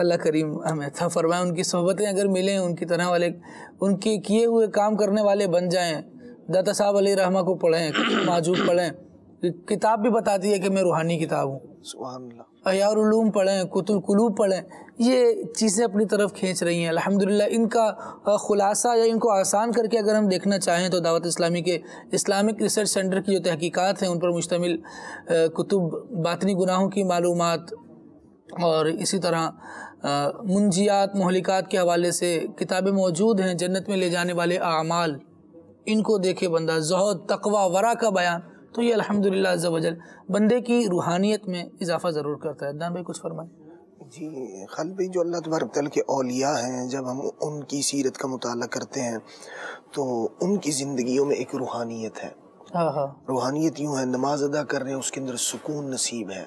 अल्लाह करीम हमें था फरमाए उनकी सोहबतें अगर मिलें उनकी तरह वाले उनके किए हुए काम करने वाले बन जाएं दाता साहब अली रहमा को पढ़ें माजूब पढ़ें किताब भी बताती है कि मैं रूहानी किताब हूँ सुबह यारूम पढ़ें कुलूब पढ़ें ये चीज़ें अपनी तरफ खींच रही हैं अल्हम्दुलिल्लाह इनका ख़ुलासा या इनको आसान करके अगर हम देखना चाहें तो दावत इस्लामी के इस्लामिक रिसर्च सेंटर की जो तहकीक़ात हैं उन पर मुश्तमिल कुतुब बातनी गुनाहों की मालूम और इसी तरह मुंजियात महलिकात के हवाले से किताबें मौजूद हैं जन्नत में ले जाने वाले आमाल इनको देखे बंदा जहद तकवा वरा का बयान तो ये अलहमदिल्ला वजल बंदे की रूहानियत में इजाफा ज़रूर करता है दान भाई कुछ फरमाए जी खाल भाई जो अल्लाह तबारक तल के अलिया हैं जब हम उनकी सीरत का मुताल करते हैं तो उनकी ज़िंदगी में एक रूहानियत है हाँ, हाँ। रूहानियत यूँ है नमाज अदा कर रहे हैं उसके अंदर सुकून नसीब है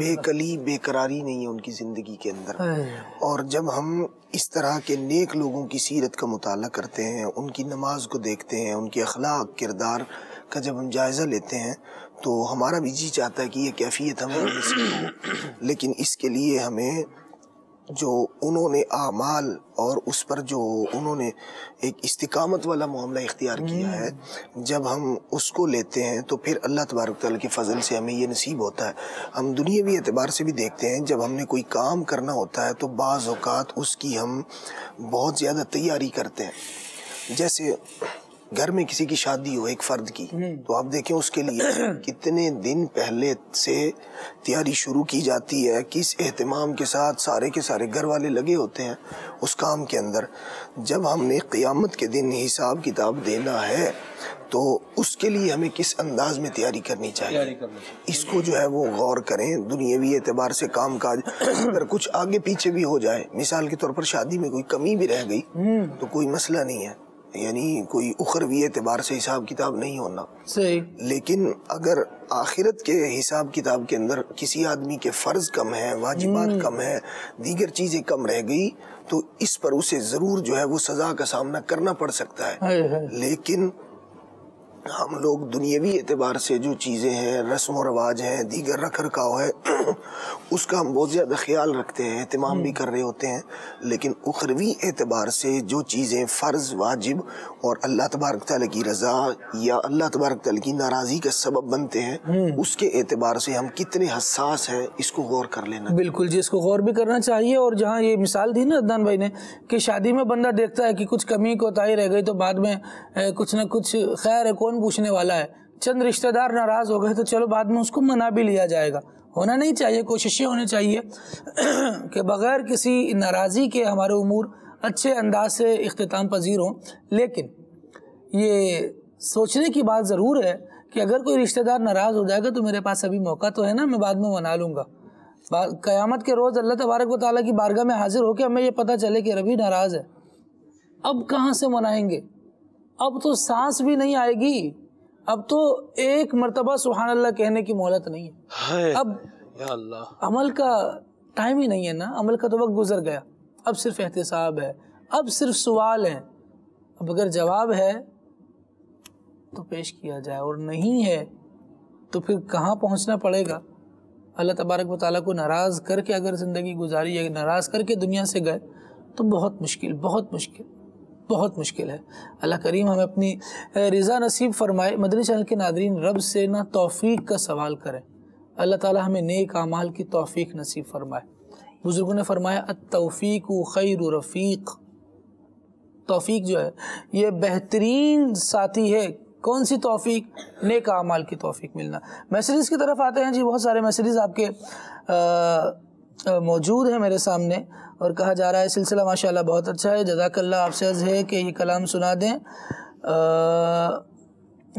बेकली बेकरारी नहीं है उनकी ज़िंदगी के अंदर और जब हम इस तरह के नेक लोगों की सीरत का मुताल करते हैं उनकी नमाज को देखते हैं उनके अखलाक किरदार का जब हम जायज़ा लेते हैं तो हमारा भी जी चाहता है कि ये कैफियत हमें हो लेकिन इसके लिए हमें जो उन्होंने आमाल और उस पर जो उन्होंने एक इस्तकामत वाला मामला इख्तियार किया है हम्म। जब हम उसको लेते हैं तो फिर अल्लाह तबारक ताल के फ़जल से हमें ये नसीब होता है हम दुनियावी एतबार से भी देखते हैं जब हमने कोई काम करना होता है तो बाज़ उसकी हम बहुत ज़्यादा तैयारी करते हैं जैसे घर में किसी की शादी हो एक फर्द की हम्म। तो आप देखें उसके लिए *clears throat* कितने दिन पहले से तैयारी शुरू की जाती है किस एहतमाम के साथ सारे के सारे घर वाले लगे होते हैं उस काम के अंदर जब हमने क्यामत के दिन हिसाब किताब देना है तो उसके लिए हमें किस अंदाज में तैयारी करनी चाहिए इसको जो है वो गौर करें दुनियावी एतबार से काम काज *clears throat* अगर कुछ आगे पीछे भी हो जाए मिसाल के तौर पर शादी में कोई कमी भी रह गई हम्म। तो कोई मसला नहीं है यानी कोई उखरवी एतबार से हिसाब किताब नहीं होना सही लेकिन अगर आखिरत के हिसाब किताब के अंदर किसी आदमी के फ़र्ज कम है वाजिबात हम्म। कम है दीगर चीज़ें कम रह गई तो इस पर उसे ज़रूर जो है वो सज़ा का सामना करना पड़ सकता है, है, है। लेकिन हम लोग दुनियावी एतबार से जो चीज़ें हैं रस्म रवाज हैं दीगर रख रखाव है उसका हम बहुत ज़्यादा ख्याल रखते हैं अहतमाम भी हम्म। कर रहे होते हैं लेकिन उखरवी एतबार से जो चीज़ें फ़र्ज़ वाजिब और अल्लाह तबारक तल की रज़ा या अल्लाह तबारक तल की नाराजी का सबब बनते हैं हम्म। उसके एतबार से हम कितने हसास हैं इसको गौर कर लेना बिल्कुल जी इसको गौर भी करना चाहिए और जहाँ ये मिसाल दी ना अदनान भाई ने कि शादी में बंदा देखता है कि कुछ कमी कोताही रह गई तो बाद में कुछ ना कुछ खैर है कौन पूछने वाला है चंद रिश्तेदार नाराज हो गए तो चलो बाद में उसको मना भी लिया जाएगा होना नहीं चाहिए कोशिशें होनी चाहिए *clears throat* कि बग़ैर किसी नाराज़गी के हमारे उमूर अच्छे अंदाज से अख्ताम पजीर हों लेकिन ये सोचने की बात ज़रूर है कि अगर कोई रिश्तेदार नाराज़ हो जाएगा तो मेरे पास अभी मौका तो है ना मैं बाद में मना लूँगा क़यामत के रोज़ अल्लाह तबारक व ताली की बारगाह में हाज़िर होकर हमें यह पता चले कि रबी नाराज़ है अब कहाँ से मनाएंगे अब तो सांस भी नहीं आएगी अब तो एक मरतबा सुहान अल्लाह कहने की मोहलत नहीं है अब अल्लाह अमल का टाइम ही नहीं है ना अमल का तो वक्त गुजर गया अब सिर्फ एहतसाब है अब सिर्फ सवाल है अब अगर जवाब है तो पेश किया जाए और नहीं है तो फिर कहाँ पहुँचना पड़ेगा अल्लाह तबारक वाली को नाराज़ करके अगर ज़िंदगी गुजारी या नाराज़ करके दुनिया से गए तो बहुत मुश्किल बहुत मुश्किल बहुत मुश्किल है अल्लाह करीम हमें अपनी रज़ा नसीब फरमाए मदनी चैनल के नादरीन रब से ना तोफ़ी का सवाल करें अल्लाह ताला हमें नेक अमाल की तोफ़ी नसीब फरमाए बुज़ुर्गों ने फरमाया अतौफ़ीक खैर रफ़ीक तोफ़ी जो है ये बेहतरीन साथी है कौन सी तोफ़ी नेक अमाल की तोफ़ी मिलना मैसेज की तरफ आते हैं जी बहुत सारे मैसेज आपके मौजूद हैं मेरे सामने और कहा जा रहा है सिलसिला माशाल्लाह बहुत अच्छा है जजाकल्ला आपसे अर्ज़ है कि ये कलाम सुना दें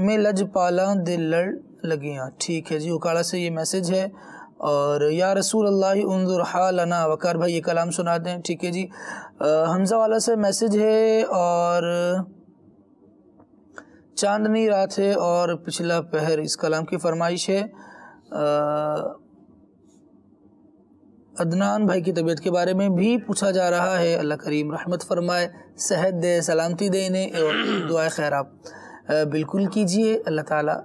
मैं लज पाला दिल लड़ लगियाँ ठीक है जी उकाड़ा से ये मैसेज है और या रसूल अल्लाह उनजुर वकार भाई ये कलाम सुना दें ठीक है जी आ, हमजा वाला से मैसेज है और चांदनी रात है और पिछला पहर इस कलाम की फरमाइश है आ, अदनान भाई की तबीयत के बारे में भी पूछा जा रहा है अल्लाह करीम रहमत फरमाए सेहत दे सलामती दे इन्हें और दुआ खैर आप बिल्कुल कीजिए अल्लाह ताला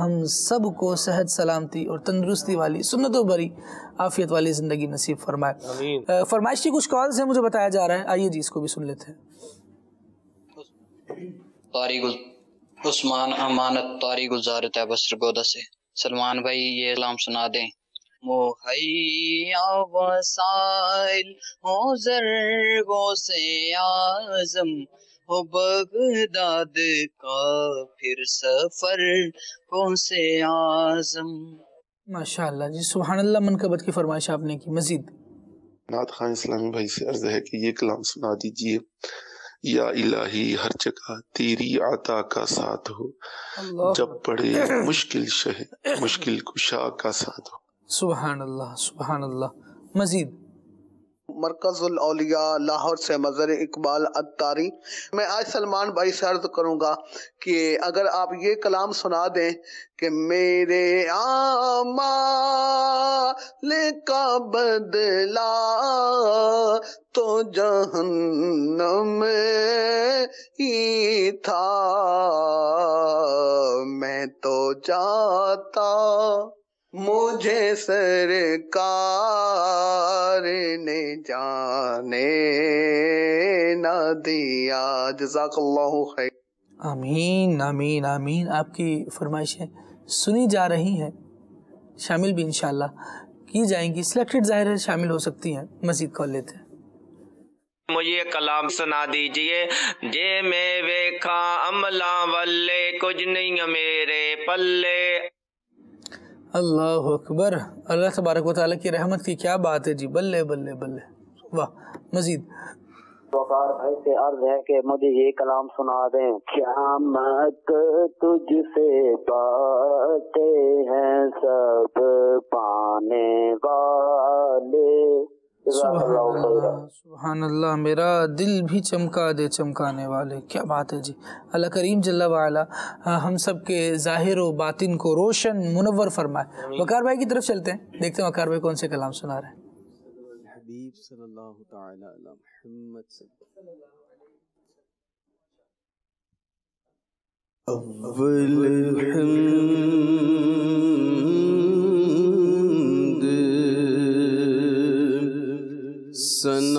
हम सब को सेहत सलामती और तंदरुस्ती वाली सुनत भरी आफियत वाली ज़िंदगी नसीब फरमाए फरमाइश की कुछ कॉल्स हैं मुझे बताया जा रहा है आइए जी इसको भी सुन लेते हैं उस्मान अमानत तारी गुजार गोदा से सलमान भाई ये इलाम सुना दें मुहैया वसाइल हो जरगो से आजम हो बगदाद का फिर सफर को से आजम माशाल्लाह जी सुबहान अल्लाह मनकबत की फरमाइश आपने की मजीद नाथ खान इस्लामी भाई से अर्ज है कि ये कलाम सुना दीजिए या इलाही हर जगह तेरी आता का साथ हो जब पड़े मुश्किल शह मुश्किल कुशा का साथ हो सुबहानल्ला सुबहानल्ला मज़ीद मरकजिया लाहौर से मज़र इकबाल अतारी मैं आज सलमान भाई से अर्ज करूँगा कि अगर आप ये कलाम सुना दें कि मेरे आमा का बदला तो जहन ही था मैं तो जाता मुझे सरकार ने जाने न दिया जजाकल्लाहु आमीन आमीन आमीन आपकी फरमाइशें सुनी जा रही हैं शामिल भी इनशाला की जाएंगी सिलेक्टेड जाहिर है शामिल हो सकती हैं मजीद कॉल लेते हैं मुझे कलाम सुना दीजिए जे मैं वेखा अमला वल्ले कुछ नहीं मेरे पल्ले अल्लाह अकबर अल्लाह तबारक वाल की रहमत की क्या बात है जी बल्ले बल्ले बल्ले वाह मजीद भाई से अर्ज है कि मुझे ये कलाम सुना दें क्यामत तुझसे पाते हैं सब पाने वाले सुबहान अल्लाह मेरा दिल भी चमका दे चमकाने वाले क्या बात है जी अल्लाह करीम जल्ला वाला हम सब के ज़ाहिर व बातिन को रोशन मुनवर फरमाए वकार भाई की तरफ चलते हैं देखते हैं वकार भाई कौन से कलाम सुना रहे हैं अव्वल Jason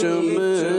to me.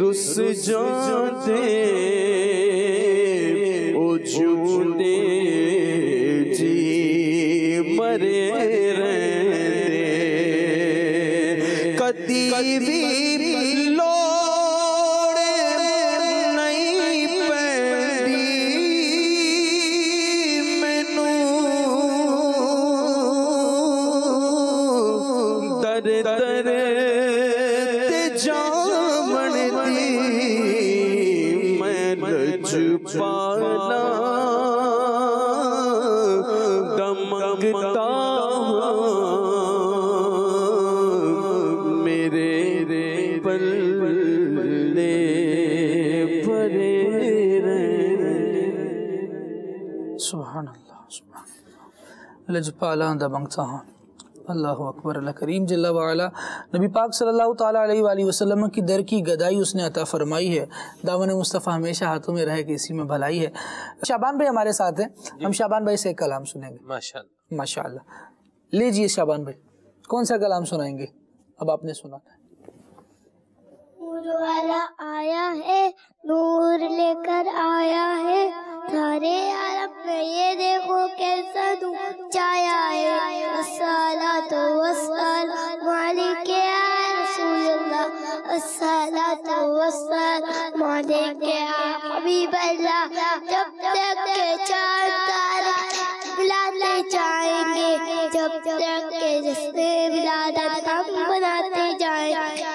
রুস জতে ও জুদে জি মরে अल्लाह अकबर अल करीम जल्ला वाला नबी पाक सल्लल्लाहु अलैहि वसल्लम की दर की गदाई उसने अता फरमाई है दामन मुस्तफ़ा हमेशा हाथों में रहे कि इसी में भलाई है शाबान भाई हमारे साथ हैं हम शाबान भाई से एक कलाम सुनेंगे माशा माशा लीजिए शाबान भाई कौन सा कलाम सुनाएंगे अब आपने सुना है नूर वाला आया है नूर लेकर आया है सारे अरब में ये देखो कैसा नूर छाया है असला तो वसल मालिक तो वसल मालिक अभी बल्ला जब तक के चार तारा बुलाने जाएंगे जब तक के जिसने विलादत हम जाएंगे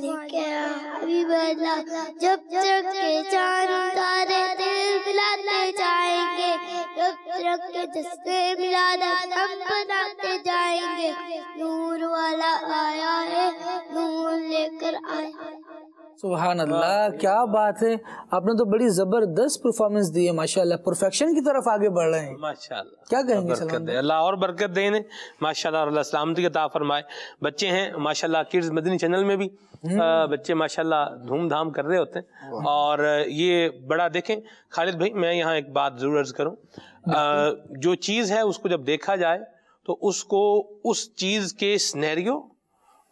मालिक है अभी बदला जब तक के चांद तारे दिल मिलाते जाएंगे जब तक के जस्ते मिलादत हम बनाते जाएंगे नूर वाला आया है नूर लेकर आया सुबहान अल्लाह हाँ, क्या बात है आपने तो बड़ी जबरदस्त परफॉर्मेंस दी है माशाल्लाह परफेक्शन की तरफ आगे बढ़ रहे हैं माशाल्लाह क्या कहेंगे हाँ, बरकत दे अल्लाह और बरकत दे इन्हें माशाल्लाह और अल्लाह सलामती का ता फरमाए बच्चे हैं माशाल्लाह किड्स मदनी चैनल में भी हम्म। आ, बच्चे माशाल्लाह धूमधाम कर रहे होते हैं और ये बड़ा देखें खालिद भाई मैं यहाँ एक बात जरूर अर्ज करूँ जो चीज़ है उसको जब देखा जाए तो उसको उस चीज़ के स्नैरियो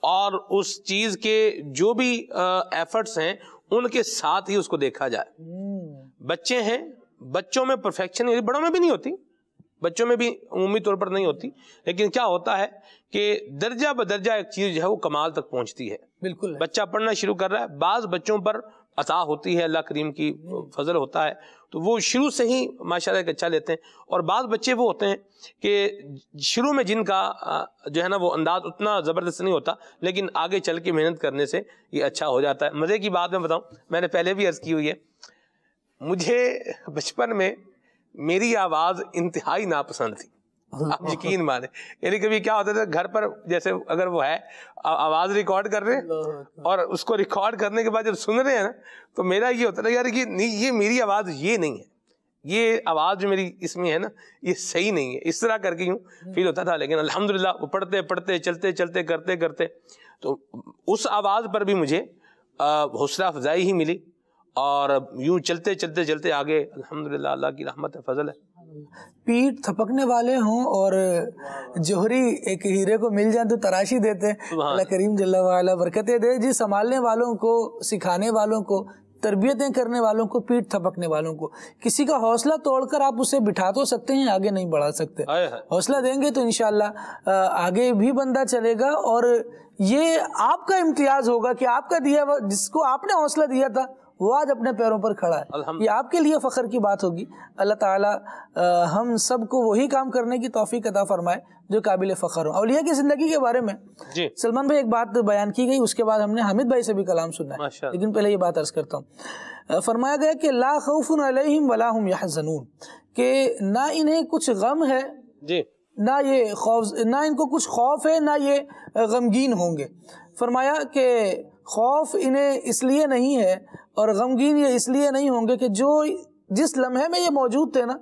और उस चीज के जो भी एफर्ट्स हैं उनके साथ ही उसको देखा जाए hmm. बच्चे हैं बच्चों में परफेक्शन बड़ों में भी नहीं होती बच्चों में भी उम्मीद तौर पर नहीं होती लेकिन क्या होता है कि दर्जा बदर्जा एक चीज है वो कमाल तक पहुंचती है बिल्कुल है। बच्चा पढ़ना शुरू कर रहा है बाज बच्चों पर अता होती है अल्लाह करीम की फजल होता है तो वो शुरू से ही माशा एक अच्छा लेते हैं और बाद बच्चे वो होते हैं कि शुरू में जिनका जो है ना वो अंदाज उतना ज़बरदस्त नहीं होता लेकिन आगे चल के मेहनत करने से ये अच्छा हो जाता है मज़े की बात मैं बताऊँ मैंने पहले भी अर्ज़ की हुई है मुझे बचपन में मेरी आवाज़ इंतहाई नापसंद थी आप यकीन माने यानी कभी क्या होता था घर पर जैसे अगर वो है आवाज रिकॉर्ड कर रहे हैं और उसको रिकॉर्ड करने के बाद जब सुन रहे हैं ना तो मेरा ये होता था यार ये नहीं ये मेरी आवाज ये नहीं है ये आवाज़ जो मेरी इसमें है ना ये सही नहीं है इस तरह करके यूँ फील होता था लेकिन अल्हम्दुलिल्लाह वो पढ़ते पढ़ते चलते चलते करते करते तो उस आवाज़ पर भी मुझे हौसला अफजाई ही मिली और यूँ चलते चलते चलते आगे अल्हम्दुलिल्लाह अल्लाह की रहमत है फजल है पीठ थपकने वाले हों और जोहरी एक हीरे को मिल जाए तो तराशी देते अल्लाह करीम जल्ला बरकतें दे जी संभालने वालों को सिखाने वालों को तरबियतें करने वालों को पीठ थपकने वालों को किसी का हौसला तोड़कर आप उसे बिठा तो सकते हैं आगे नहीं बढ़ा सकते हौसला देंगे तो इनशाला आगे भी बंदा चलेगा और ये आपका इम्तियाज होगा कि आपका दिया जिसको आपने हौसला दिया था वो आज अपने पैरों पर खड़ा है ये आपके लिए फ़ख्र की बात होगी अल्लाह ताला आ, हम सबको वही काम करने की तोफ़ी अदा फरमाए जो काबिल फ़ख्र हो अलिया की ज़िंदगी के बारे में सलमान भाई एक बात बयान की गई उसके बाद हमने हामिद भाई से भी कलाम सुना है लेकिन पहले ये बात अर्ज़ करता हूँ फरमाया गया कि ला खौफ़ुन अलैहिम वला हम यहजनून कि ना इन्हें कुछ गम है जी ना ये खौफ ना इनको कुछ खौफ है ना ये गमगीन होंगे फरमाया कि खौफ इन्हें इसलिए नहीं है और गमगीन ये इसलिए नहीं होंगे कि जो जिस लम्हे में ये मौजूद थे ना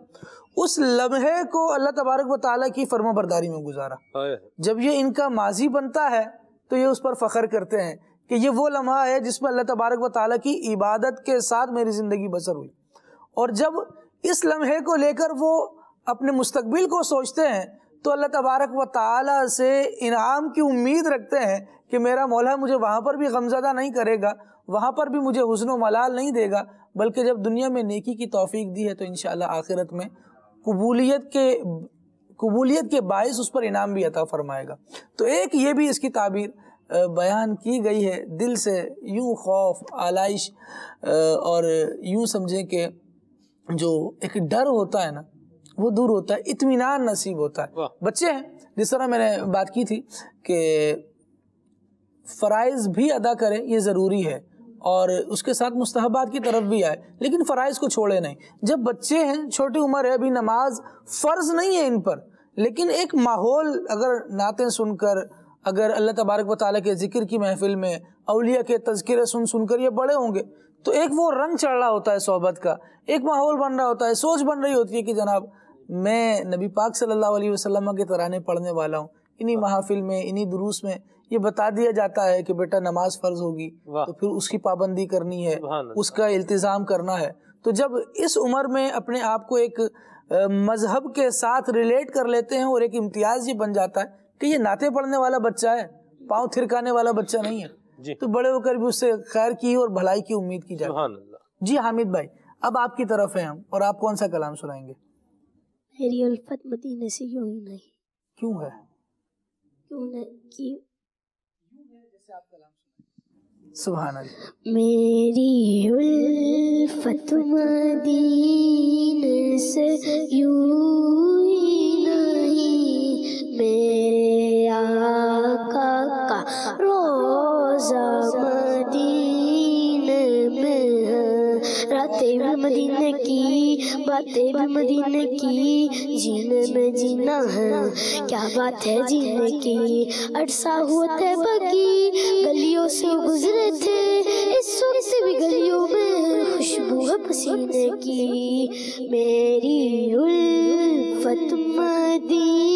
उस लम्हे को अल्लाह तबारक व ताली की फर्मा बरदारी में गुजारा जब ये इनका माजी बनता है तो ये उस पर फ़ख्र करते हैं कि ये वो लम्हा है जिसमें अल्लाह तबारक व ताली की इबादत के साथ मेरी ज़िंदगी बसर हुई और जब इस लम्हे को लेकर वो अपने मुस्तबिल को सोचते हैं तो अल्लाह तबारक व ताली से इनाम की उम्मीद रखते हैं कि मेरा मौला मुझे वहाँ पर भी गमजदा नहीं करेगा वहाँ पर भी मुझे हुसन व मलाल नहीं देगा बल्कि जब दुनिया में नेकी की तोफ़ी दी है तो इन आखिरत में कबूलियत के कबूलियत के बायस उस पर इनाम भी अता फरमाएगा तो एक ये भी इसकी ताबीर बयान की गई है दिल से यूँ खौफ आलाइश और यूँ समझें कि जो एक डर होता है ना वो दूर होता है इतमान नसीब होता है बच्चे हैं जिस तरह मैंने बात की थी कि फ़राइज़ भी अदा करें ये ज़रूरी है और उसके साथ मुस्तहबात की तरफ भी आए लेकिन फ़रज़ को छोड़े नहीं जब बच्चे हैं छोटी उम्र है अभी नमाज फ़र्ज़ नहीं है इन पर लेकिन एक माहौल अगर नातें सुनकर अगर अल्लाह तबारक व ताली के ज़िक्र की महफ़िल में अलिया के तस्करे सुन सुनकर ये बड़े होंगे तो एक वो रंग चढ़ रहा होता है सोहबत का एक माहौल बन रहा होता है सोच बन रही होती है कि जनाब मैं नबी पाक सल्ला वसलम के तराने पढ़ने वाला हूँ इन्हीं महाफिल में इन्हीं दुरूस में ये बता दिया जाता है कि बेटा नमाज फर्ज होगी तो फिर उसकी पाबंदी करनी है उसका इल्तिजाम करना है तो जब इस उम्र में अपने आप को एक मजहब के साथ रिलेट कर लेते हैं और एक इम्तियाज ये बन जाता है कि ये नाते पढ़ने वाला बच्चा है पाँव थिरकाने वाला बच्चा नहीं है तो बड़े होकर भी उससे खैर की और भलाई की उम्मीद की जाती जी हामिद भाई अब आपकी तरफ है हम और आप कौन सा कलाम सुनाएंगे मेरी उल्फत मदीने से यूं नहीं क्यों है क्यों कि सुभान मेरी उल्फत मदीन से यू ही नहीं मेरे आका का रोजा मदीन में रातें भी मदीने की बातें भी मदीने की जीने में जीना है क्या बात है जीने की अरसा हुआ थे बकी गलियों से गुजरे थे इस से भी गलियों में खुशबू है पसीने की मेरी उल्फत मदी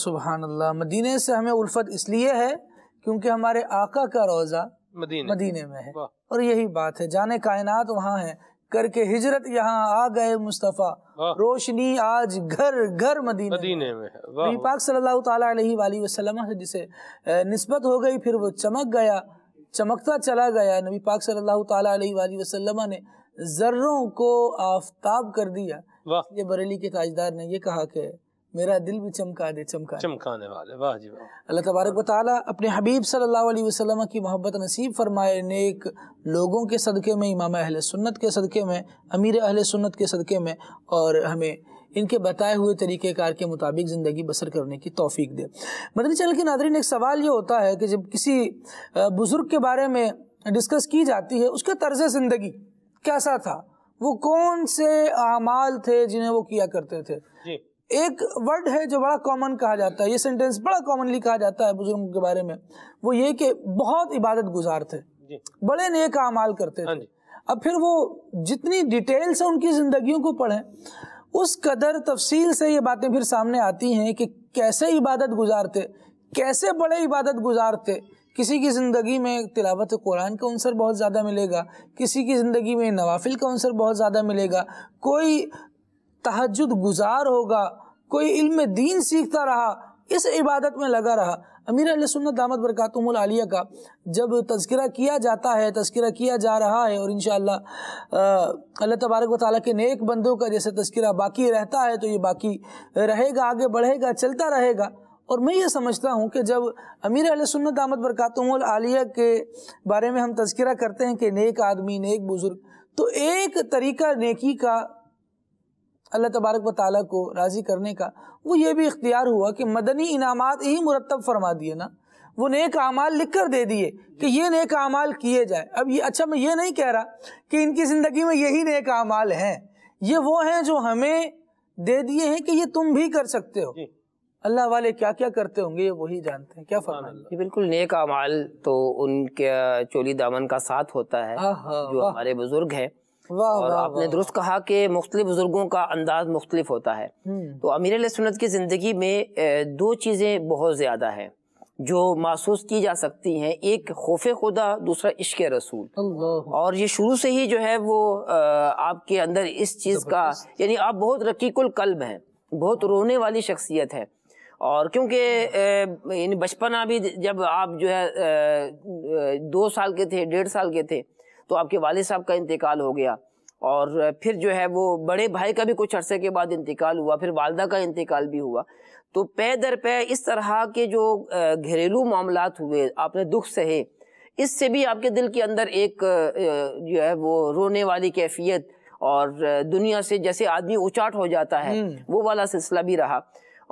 सुबहान अल्लाह मदीने से हमें उल्फत इसलिए है क्योंकि हमारे आका का रोज़ा मदीने मदीने में है और यही बात है जाने कायनात वहाँ है करके हिजरत यहाँ आ गए मुस्तफ़ा रोशनी आज घर घर मदीने, मदीने में है पाक सल्लल्लाहु अलैहि वसल्लम से जिसे नस्बत हो गई फिर वो चमक गया चमकता चला गया नबी पाक सल्लल्लाहु अलैहि वसल्लम ने जर्रों को आफताब कर दिया ये बरेली के ताजदार ने ये कहा कि मेरा दिल भी चमका दे चमका चमकाने वाले वाह जी वाह अल्लाह तबारक वाली अपने हबीब सल्लल्लाहु अलैहि वसल्लम की मोहब्बत नसीब फरमाए नेक लोगों के सदक़े में इमाम अहले सुन्नत के सदक़े में अमीर अहले सुन्नत के सदक़े में और हमें इनके बताए हुए तरीक़ेकार के मुताबिक ज़िंदगी बसर करने की तोफ़ी दे मदनी चैनल के नादरीन एक सवाल ये होता है कि जब किसी बुज़ुर्ग के बारे में डिस्कस की जाती है उसका तर्ज ज़िंदगी कैसा था वो कौन से अमाल थे जिन्हें वो किया करते थे एक वर्ड है जो बड़ा कॉमन कहा जाता है ये सेंटेंस बड़ा कॉमनली कहा जाता है बुजुर्गों के बारे में वो ये कि बहुत इबादत गुजार थे बड़े नेक अमाल करते थे हाँ अब फिर वो जितनी डिटेल से उनकी ज़िंदगियों को पढ़ें उस कदर तफसील से ये बातें फिर सामने आती हैं कि कैसे इबादत गुजारते कैसे बड़े इबादत गुजारते किसी की ज़िंदगी में तिलावत कुरान का अंसर बहुत ज़्यादा मिलेगा किसी की ज़िंदगी में नवाफिल का अंसर बहुत ज़्यादा मिलेगा कोई तहजद गुजार होगा कोई इल्म दीन सीखता रहा इस इबादत में लगा रहा अमीर अल सुन्नत दामद आलिया का जब तस्करा किया जाता है तस्करा किया जा रहा है और इन अल्लाह तबारक व ताली के नेक बंदों का जैसे तस्करा बाकी रहता है तो ये बाकी रहेगा आगे बढ़ेगा चलता रहेगा और मैं ये समझता हूँ कि जब अमीर अल सुन्नत आमद बरकातमल आलिया के बारे में हम तस्करा करते हैं कि नेक आदमी नेक बुज़ुर्ग तो एक तरीका नेकी का अल्लाह तबारक व ताली को राज़ी करने का वो ये भी इख्तियार हुआ कि मदनी इनामात ही मुरतब फरमा दिए ना वो नेक अमाल लिख कर दे दिए कि ये नेक अमाल किए जाए अब ये अच्छा मैं ये नहीं कह रहा कि इनकी ज़िंदगी में यही नेक अमाल हैं ये वो हैं जो हमें दे दिए हैं कि ये तुम भी कर सकते हो अल्लाह वाले क्या क्या करते होंगे ये वही जानते हैं क्या फरमा ये बिल्कुल नेक अमाल तो उनके चोली दामन का साथ होता है जो हमारे बुजुर्ग हैं और आपने दुरुस्त कहा कि मुख्तलि बुजुर्गों का अंदाज मुख्तलिफ होता है हम्म। तो अमीर सुनत की ज़िंदगी में दो चीज़ें बहुत ज़्यादा है जो महसूस की जा सकती हैं एक खौफ खुदा दूसरा इश्क रसूल और ये शुरू से ही जो है वो आपके अंदर इस चीज़ का यानी आप बहुत रकीकुल कल्ब हैं बहुत रोने वाली शख्सियत है और क्योंकि बचपना भी जब आप जो है दो साल के थे डेढ़ साल के थे तो आपके वाले साहब का इंतकाल हो गया और फिर जो है वो बड़े भाई का भी कुछ अरसे के बाद इंतकाल हुआ फिर वालदा का इंतकाल भी हुआ तो पे दर पे इस तरह के जो घरेलू मामला हुए आपने दुख सहे इससे भी आपके दिल के अंदर एक जो है वो रोने वाली कैफियत और दुनिया से जैसे आदमी उचाट हो जाता है हम्म। वो वाला सिलसिला भी रहा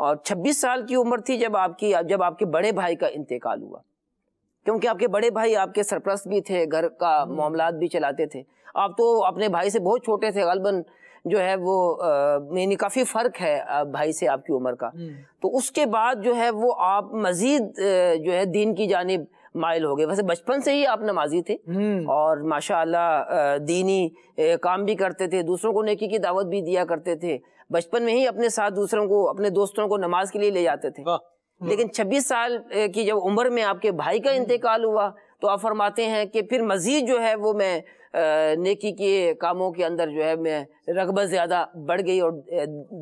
और 26 साल की उम्र थी जब आपकी जब आपके बड़े भाई का इंतकाल हुआ क्योंकि आपके बड़े भाई आपके सरप्रस्त भी थे घर का हम्म। मामला भी चलाते थे आप तो अपने भाई से बहुत छोटे थे गलबन जो है वो यानी काफ़ी फ़र्क है भाई से आपकी उम्र का हम्म। तो उसके बाद जो है वो आप मज़ीद जो है दीन की जानब माइल हो गए वैसे बचपन से ही आप नमाजी थे हम्म। और माशाल्लाह दीनी काम भी करते थे दूसरों को नेकी की दावत भी दिया करते थे बचपन में ही अपने साथ दूसरों को अपने दोस्तों को नमाज के लिए ले जाते थे हाँ। लेकिन 26 साल की जब उम्र में आपके भाई का इंतकाल हुआ तो आप फरमाते हैं कि फिर मज़ीद जो है वो मैं नेकी के कामों के अंदर जो है मैं रगबत ज़्यादा बढ़ गई और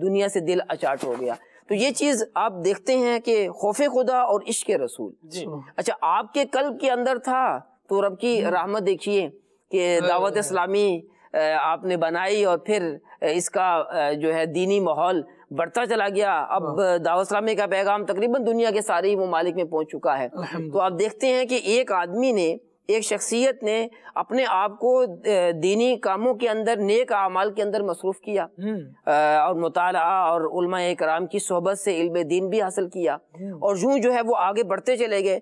दुनिया से दिल अचाट हो गया तो ये चीज़ आप देखते हैं कि खौफ खुदा और इश्क रसूल अच्छा आपके कल्ब के अंदर था तो रब की रहमत देखिए कि दावत इस्लामी आपने बनाई और फिर इसका जो है दीनी माहौल बढ़ता चला गया अब हाँ। दावास्लामी का पैगाम तकरीबन दुनिया के सारे ही ममालिक में पहुंच चुका है तो आप देखते हैं कि एक आदमी ने एक शख्सियत ने अपने आप को दीनी कामों के अंदर नेक अमाल के अंदर मसरूफ़ किया हम्म। और मताल और कराम की सोहबत से इल्म दीन भी हासिल किया हम्म। और यूँ जो है वो आगे बढ़ते चले गए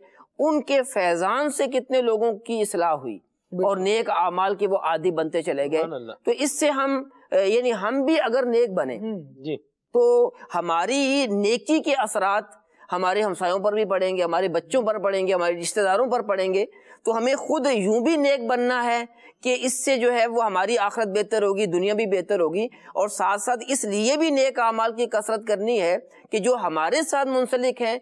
उनके फैज़ान से कितने लोगों की असलाह हुई और नेक अमाल के वो आदि बनते चले गए तो इससे हम यानी हम भी अगर नेक बने हम्म। जी तो हमारी नेकी के असरा हमारे हमसायों पर भी पड़ेंगे हमारे बच्चों पर पड़ेंगे हमारे रिश्तेदारों पर पड़ेंगे तो हमें खुद यूं भी नेक बनना है कि इससे जो है वो हमारी आखरत बेहतर होगी दुनिया भी बेहतर होगी और साथ साथ इसलिए भी नेक आमाल की कसरत करनी है कि जो हमारे साथ मुंसलिक हैं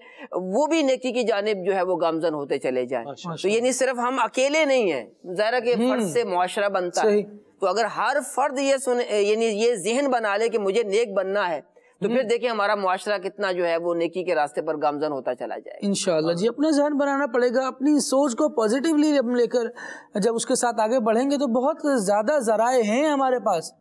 वो भी नेकी की जानब जो है वो गामजन होते चले जाएं तो ये सिर्फ हम अकेले नहीं हैं ज़रा के फर्ज हम्म। से मुआरा बनता है तो अगर हर फर्द ये सुन यानी ये जहन बना ले कि मुझे नेक बनना है तो फिर हम्म। देखिए हमारा मुआरा कितना जो है वो नेकी के रास्ते पर गामजन होता चला जाए इनशाला जी हाँ। अपना जहन बनाना पड़ेगा अपनी सोच को पॉजिटिवली हम लेकर जब उसके साथ आगे बढ़ेंगे तो बहुत ज़्यादा जराए हैं हमारे पास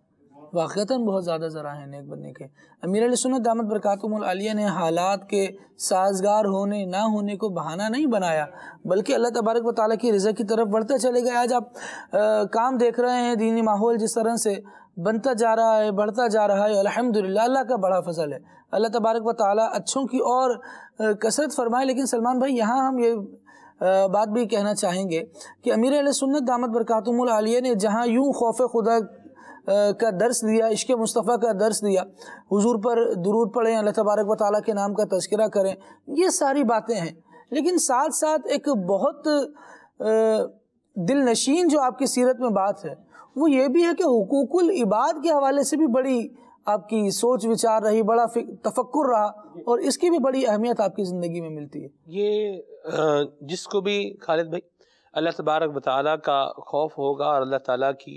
वाक़ता बहुत ज़्यादा ज़रा है नेक बनने के अमीर सुनत दामद बरक़ातमिया ने हालात के साजगार होने ना होने को बहाना नहीं बनाया बल्कि अल्लाह तबारक व ताली की रज़ा की तरफ बढ़ते चले गए आज आप आ, काम देख रहे हैं दीनी माहौल जिस तरह से बनता जा रहा है बढ़ता जा रहा है अलहमदिल्ला अल्लाह का बड़ा फ़सल है अल्लाह तबारक व ताली अच्छों की और कसरत फरमाए लेकिन सलमान भाई यहाँ हम ये बात भी कहना चाहेंगे कि अमीर सुन्नत दामद बरकातम आलिया ने जहाँ यूँ खौफ खुदा का दर्स दिया इश्क मुस्तफ़ा का दर्स दिया हुजूर पर दुरूद पढ़ें अल्लाह तबारक व ताली के नाम का तस्करा करें ये सारी बातें हैं लेकिन साथ साथ एक बहुत दिल नशीन जो आपकी सीरत में बात है वो ये भी है कि हकूकुल इबाद के हवाले से भी बड़ी आपकी सोच विचार रही बड़ा तफक्र रहा और इसकी भी बड़ी अहमियत आपकी ज़िंदगी में मिलती है ये जिसको भी खालिद भाई अल्लाह तबारक वाली का खौफ होगा और अल्लाह ताला की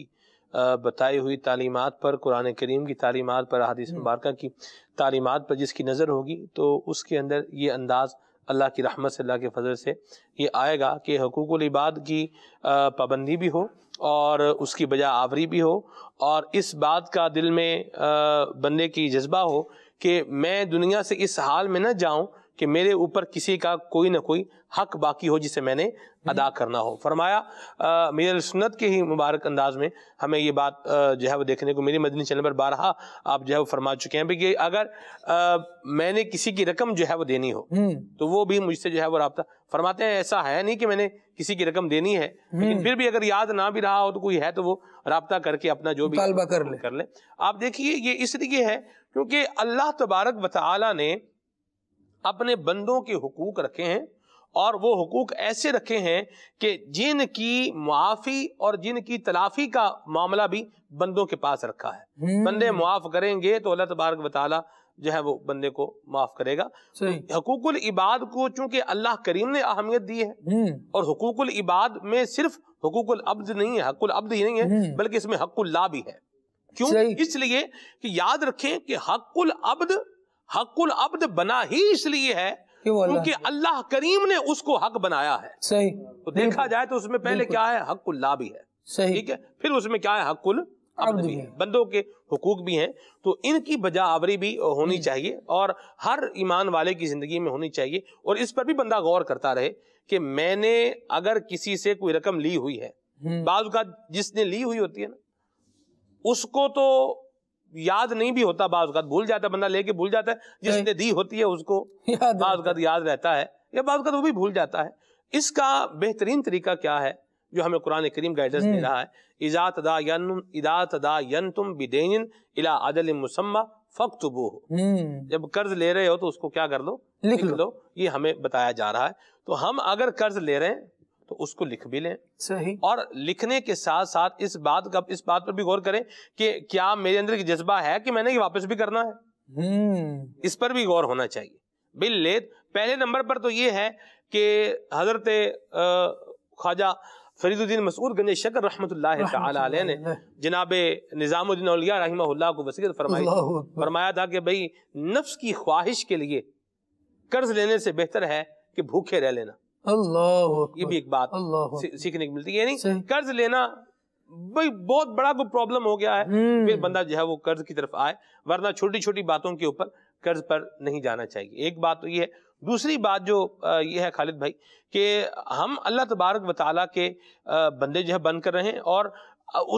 बताई हुई तालीमात पर कुरान करीम की तालीमात पर हदीस हम्म। मुबारक की तालीमात पर जिसकी नज़र होगी तो उसके अंदर ये अंदाज़ अल्लाह की रहमत से अल्लाह के फजल से ये आएगा कि हकूक़ इबाद की पाबंदी भी हो और उसकी वजह आवरी भी हो और इस बात का दिल में बनने की जज्बा हो कि मैं दुनिया से इस हाल में ना जाऊं कि मेरे ऊपर किसी का कोई ना कोई हक बाकी हो जिसे मैंने अदा हम्म। करना हो फरमाया मेरे सुन्नत के ही मुबारक अंदाज में हमें ये बात आ, जो है वो देखने को मेरी मदनी चैनल पर बारहा आप जो है वो फरमा चुके हैं कि अगर आ, मैंने किसी की रकम जो है वो देनी हो हम्म। तो वो भी मुझसे जो है वो रहा फरमाते हैं ऐसा है नहीं कि मैंने किसी की रकम देनी है लेकिन हम्म। फिर भी अगर याद ना भी रहा हो तो कोई है तो वो रबता करके अपना जो भी कर ले कर ले आप देखिए ये इसलिए है क्योंकि अल्लाह तबारक वाली ने अपने बंदों के हकूक रखे हैं और वो हकूक ऐसे रखे हैं कि जिनकी मुआफ़ी और जिनकी तलाफ़ी का मामला भी बंदों के पास रखा है हम्म। बंदे मुआफ़ करेंगे तो अल्लाह तबारक वाली जो है वो बंदे को माफ़ करेगा हकूकुल इबाद को चूंकि अल्लाह करीम ने अहमियत दी है हम्म। और हकूकुल इबाद में सिर्फ हकूकुल अब्द नहीं है हकुल अब्द ही नहीं है हम्म। बल्कि इसमें हकुल्ला भी है क्यों इसलिए कि याद रखें कि हकुल अब्द हकुल अब्द बना ही इसलिए है क्योंकि अल्लाह करीम ने उसको हक बनाया है सही तो देखा जाए तो उसमें पहले क्या है हकुल्ला भी है सही ठीक है फिर उसमें क्या है हकुल अब्द भी है बंदों के हुकूक भी हैं तो इनकी बजावरी भी होनी हम्म। चाहिए और हर ईमान वाले की ज़िंदगी में होनी चाहिए और इस पर भी बंदा गौर करता रहे कि मैंने अगर किसी से कोई रकम ली हुई है हम्म। बाज का जिसने ली हुई होती है ना उसको तो याद नहीं भी होता बाज भूल जाता बंदा लेके भूल जाता है जिसने दी होती है उसको बाज याद रहता है या बाज वो भी भूल जाता है इसका बेहतरीन तरीका क्या है जो हमें कुरान करीम गाइडेंस दे हम्म। रहा है इजात दा यन इदात दा यन तुम बिदेन इला अदल मुसम्मा हम्म। जब कर्ज ले रहे हो तो उसको क्या कर लो लिख, लो ये हमें बताया जा रहा है तो हम अगर कर्ज ले रहे हैं तो उसको लिख भी लें सही और लिखने के साथ साथ इस बात का इस बात पर भी गौर करें कि क्या मेरे अंदर की जज्बा है कि मैंने ये वापस भी करना है हम्म। इस पर भी गौर होना चाहिए बिल ले पहले नंबर पर तो ये है कि हजरत ख्वाजा फरीदुद्दीन मसूद गंज शकर रहमत ने जनाब निज़ामुद्दीन औलिया रही को वसीयत फरमाई फरमाया था कि भाई नफ्स की ख्वाहिश के लिए कर्ज लेने से बेहतर है कि भूखे रह लेना अल्लाह ये भी एक बात सीखने की मिलती है यानी कर्ज लेना भाई बहुत बड़ा कोई प्रॉब्लम हो गया है हम्म। फिर बंदा जो है वो कर्ज की तरफ आए वरना छोटी छोटी बातों के ऊपर कर्ज पर नहीं जाना चाहिए एक बात तो ये है दूसरी बात जो ये है खालिद भाई कि हम अल्लाह तबारक वाली के बंदे जो है बंद कर रहे हैं और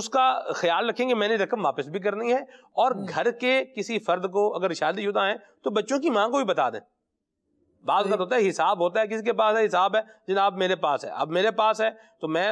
उसका ख्याल रखेंगे मैंने रकम वापस भी करनी है और हम्म। घर के किसी फर्द को अगर शादीशुदा है तो बच्चों की माँ को भी बता दें बात का होता है हिसाब होता है किसके पास है हिसाब है जनाब मेरे पास है अब मेरे पास है तो मैं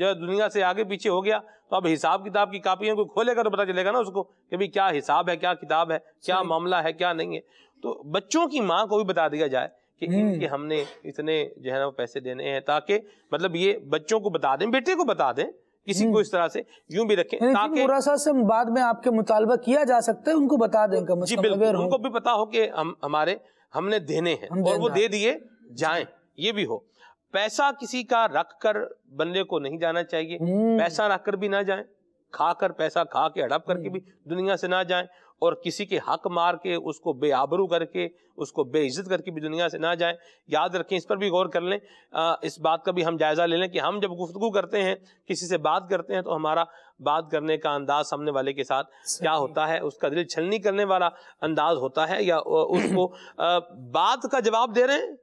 जो दुनिया से आगे पीछे हो गया तो अब हिसाब किताब की कापियाँ कोई खोलेगा तो पता चलेगा ना उसको कि भाई क्या हिसाब है क्या किताब है क्या मामला है क्या नहीं है तो बच्चों की माँ को भी बता दिया जाए कि इनके हम्म। हमने इतने जो है ना पैसे देने हैं ताकि मतलब ये बच्चों को बता दें बेटे को बता दें किसी को हम्म। इस तरह से यूं भी रखें ताकि से बाद में आपके मुतालबा किया जा सकता है उनको बता दें उनको भी पता हो कि हम हमारे हमने देने हैं और वो दे दिए जाए ये भी हो पैसा किसी का रख कर बंदे को नहीं जाना चाहिए हम्म। पैसा रख कर भी ना जाए खा कर पैसा खा के हड़प करके हम्म। भी दुनिया से ना जाए और किसी के हक मार के उसको बेआबरू करके उसको बेइज्जत करके भी दुनिया से ना जाए याद रखें इस पर भी गौर कर लें आ, इस बात का भी हम जायज़ा ले लें कि हम जब गुफ्तु करते हैं किसी से बात करते हैं तो हमारा बात करने का अंदाज सामने वाले के साथ क्या होता है उसका दिल छलनी करने वाला अंदाज होता है या उसको आ, बात का जवाब दे रहे हैं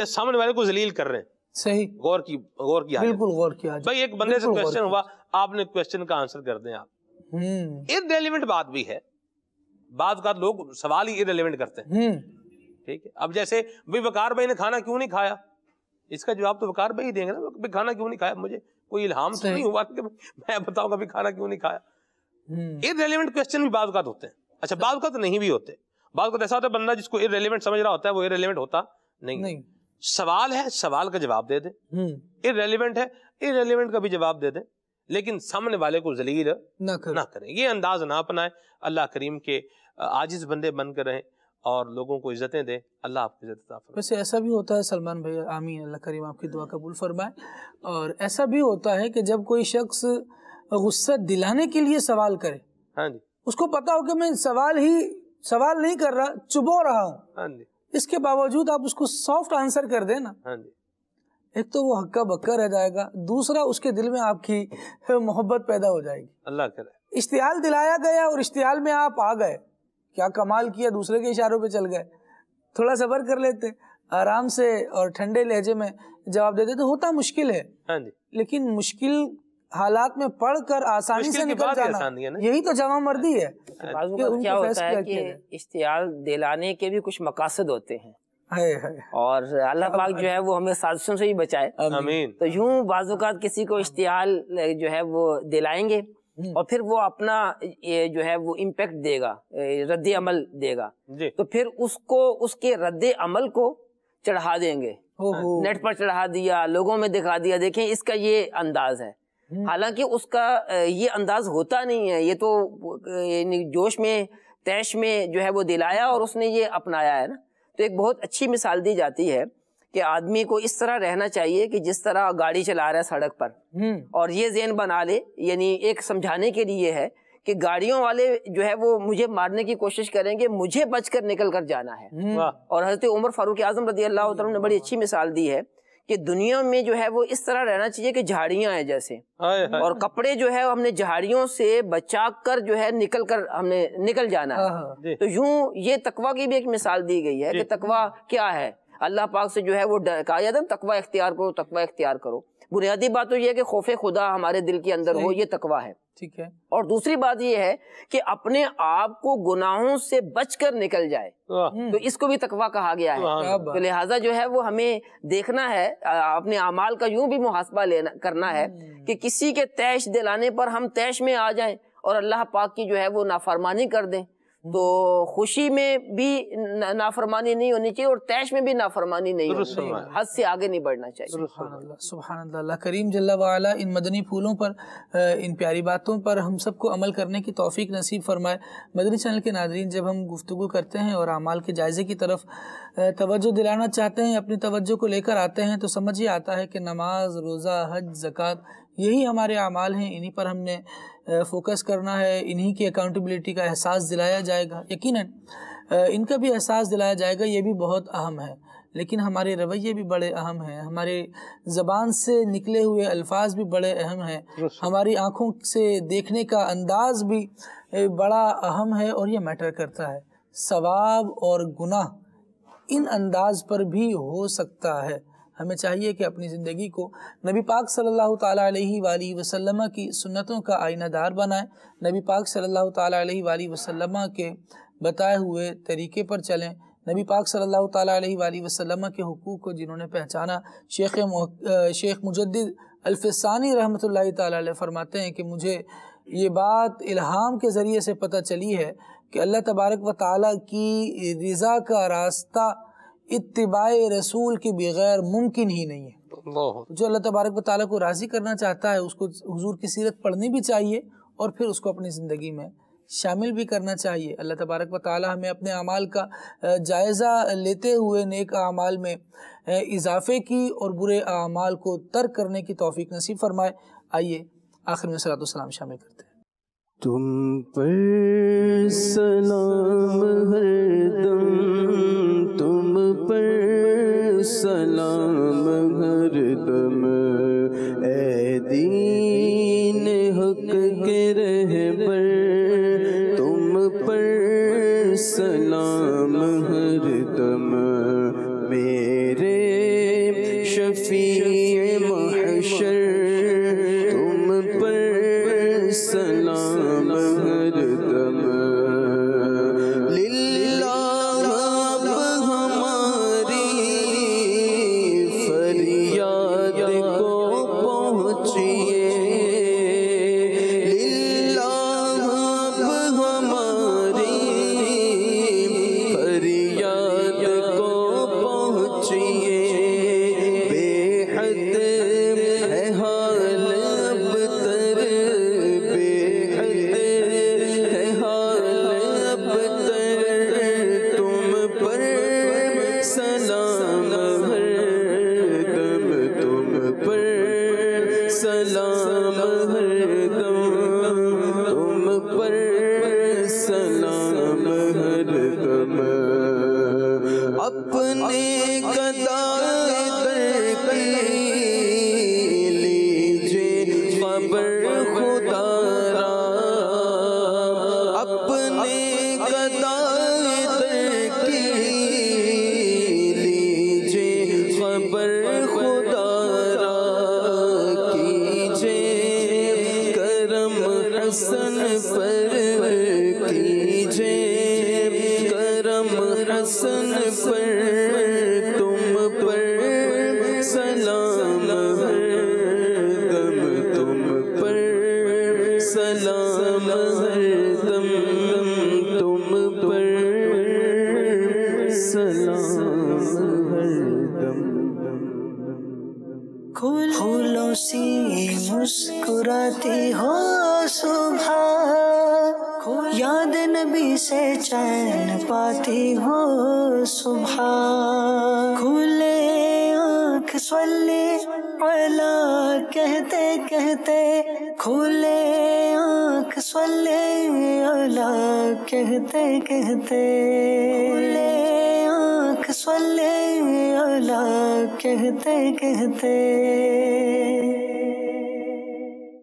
या सामने वाले को जलील कर रहे हैं सही गौर की गौर किया बिल्कुल गौर किया भाई एक बंदे से क्वेश्चन हुआ आपने क्वेश्चन का आंसर कर दें आप एक हम्म। रेलिवेंट बात भी है बाद का लोग सवाल ही इरेलीवेंट करते हैं हम्म। ठीक है अब जैसे भाई वकार भाई ने खाना क्यों नहीं खाया इसका जवाब तो वकार भाई ही देंगे ना भाई खाना क्यों नहीं खाया मुझे कोई इल्हाम तो नहीं हुआ कि मैं बताऊंगा भी खाना क्यों नहीं खाया इरेलीवेंट हम्म। क्वेश्चन भी बाद तो होते हैं अच्छा बाद तो नहीं भी होते बाद तो ऐसा होता है बंदा जिसको इरेलीवेंट समझ रहा होता है वो इरेलीवेंट होता नहीं, नहीं। सवाल है सवाल का जवाब दे दे इरेलीवेंट हम्म। है इरेलीवेंट का भी जवाब दे दे लेकिन सामने वाले को जलील ना करें ना करें ये अंदाज ना अपनाए अल्लाह करीम के आजिज बंदे बनकर रहें और लोगों को इज्जतें दें अल्लाह आपको इज्जत वैसे ऐसा भी होता है सलमान भाई आमीन अल्लाह करीम आपकी दुआ कबूल फरमाए और ऐसा भी होता है कि जब कोई शख्स गुस्सा दिलाने के लिए सवाल करे हाँ जी उसको पता हो कि मैं सवाल ही सवाल नहीं कर रहा चुबो रहा हूँ हाँ जी इसके बावजूद आप उसको सॉफ्ट आंसर कर देना हाँ जी एक तो वो हक्का बक्का रह जाएगा दूसरा उसके दिल में आपकी मोहब्बत पैदा हो जाएगी अल्लाह करे इश्तियाल दिलाया गया और इश्तियाल में आप आ गए क्या कमाल किया दूसरे के इशारों पे चल गए थोड़ा सबर कर लेते आराम से और ठंडे लहजे में जवाब देते तो होता मुश्किल है हाँ जी लेकिन मुश्किल हालात में पढ़कर आसानी से निकल जाना यही तो जमा मर्दी है इश्तियाल दिलाने के भी कुछ मकासद होते हैं और अल्लाह पाक जो है वो हमें साजिशों से ही बचाए अमीन तो यूं बाजुकात किसी को इश्तियाल जो है वो दिलाएंगे हम्म। और फिर वो अपना ये जो है वो इम्पेक्ट देगा रद्द अमल देगा तो फिर उसको उसके रद्द अमल को चढ़ा देंगे नेट पर चढ़ा दिया लोगों में दिखा दिया देखें इसका ये अंदाज है हम्म। हालांकि उसका ये अंदाज होता नहीं है ये तो जोश में तैश में जो है वो दिलाया और उसने ये अपनाया है ना तो एक बहुत अच्छी मिसाल दी जाती है कि आदमी को इस तरह रहना चाहिए कि जिस तरह गाड़ी चला रहा है सड़क पर हम्म। और ये जेन बना ले यानी एक समझाने के लिए है कि गाड़ियों वाले जो है वो मुझे मारने की कोशिश करेंगे मुझे बचकर निकल कर जाना है हम्म। और हजरत उमर फारूक आजम रजी अल्लाह ने बड़ी अच्छी मिसाल दी है कि दुनिया में जो है वो इस तरह रहना चाहिए कि झाड़ियां हैं जैसे आए, आए, और कपड़े जो है हमने झाड़ियों से बचा कर जो है निकल कर हमने निकल जाना है हाँ, हाँ। तो यूं ये तकवा की भी एक मिसाल दी गई है कि तकवा क्या है अल्लाह पाक से जो है वो कहा जाता है तो तकवा इख्तियार करो तकवा इख्तियार करो बुनियादी बात तो यह है कि खौफ खुदा हमारे दिल के अंदर हो ये तकवा है ठीक है और दूसरी बात यह है कि अपने आप को गुनाहों से बचकर निकल जाए तो हम्म। इसको भी तकवा कहा गया है तो लिहाजा जो है वो हमें देखना है अपने अमाल का यूं भी मुहासबा लेना करना है हम्म। कि किसी के तैश दिलाने पर हम तैश में आ जाए और अल्लाह पाक की जो है वो नाफरमानी कर दें तो खुशी में भी नाफरमानी नहीं होनी चाहिए और तैश में भी नाफरमानी नहीं होनी चाहिए हद से आगे नहीं बढ़ना चाहिए सुबहान अल्लाह करीम जल्ला इन मदनी फूलों पर इन प्यारी बातों पर हम सबको अमल करने की तोफ़ी नसीब फरमाए मदनी चैनल के नादरीन जब हम गुफ्तु करते हैं और अमाल के जायज़े की तरफ तवज्जो दिलाना चाहते हैं अपनी तवज्जो को लेकर आते हैं तो समझ ही आता है कि नमाज रोज़ा हज जक़ात यही हमारे अमाल हैं इन्हीं पर हमने फोकस करना है इन्हीं की अकाउंटेबिलिटी का एहसास दिलाया जाएगा यकीन इनका भी एहसास दिलाया जाएगा ये भी बहुत अहम है लेकिन हमारे रवैये भी बड़े अहम हैं हमारे ज़बान से निकले हुए अल्फाज भी बड़े अहम हैं हमारी आँखों से देखने का अंदाज भी बड़ा अहम है और ये मैटर करता है सवाब और गुनाह इन अंदाज पर भी हो सकता है हमें चाहिए कि अपनी ज़िंदगी को नबी पाक सल्लल्लाहु अलैहि वाली वसल्लम की सुन्नतों का आइनादार बनाएं नबी पाक सल्लल्लाहु अलैहि वाली वसल्लम के बताए हुए तरीके पर चलें नबी पाक सल्लल्लाहु अलैहि वाली वसल्लम के हकूक़ को जिन्होंने पहचाना शेख शेख मुजद्द अल्फानी रहमत ला फरमाते हैं कि मुझे ये बात इल्हाम के ज़रिए से पता चली है कि अल्लाह तबारक व ताली की रज़ा का रास्ता इतबाई रसूल के बगैर मुमकिन ही नहीं है जो अल्लाह तबारक ताली को राज़ी करना चाहता है उसको हजूर की सीरत पढ़नी भी चाहिए और फिर उसको अपनी ज़िंदगी में शामिल भी करना चाहिए अल्लाह तबारक व हमें अपने अमाल का जायज़ा लेते हुए नेक अमाल में इजाफे की और बुरे अमाल को तर्क करने की तोफ़ी नसीब फरमाए आइए आखिर में सलात सलाम शामिल करते हैं तुम पर सलाम हर दम पर सलाम हर दम कहते आँख सल्ले अला कहते कहते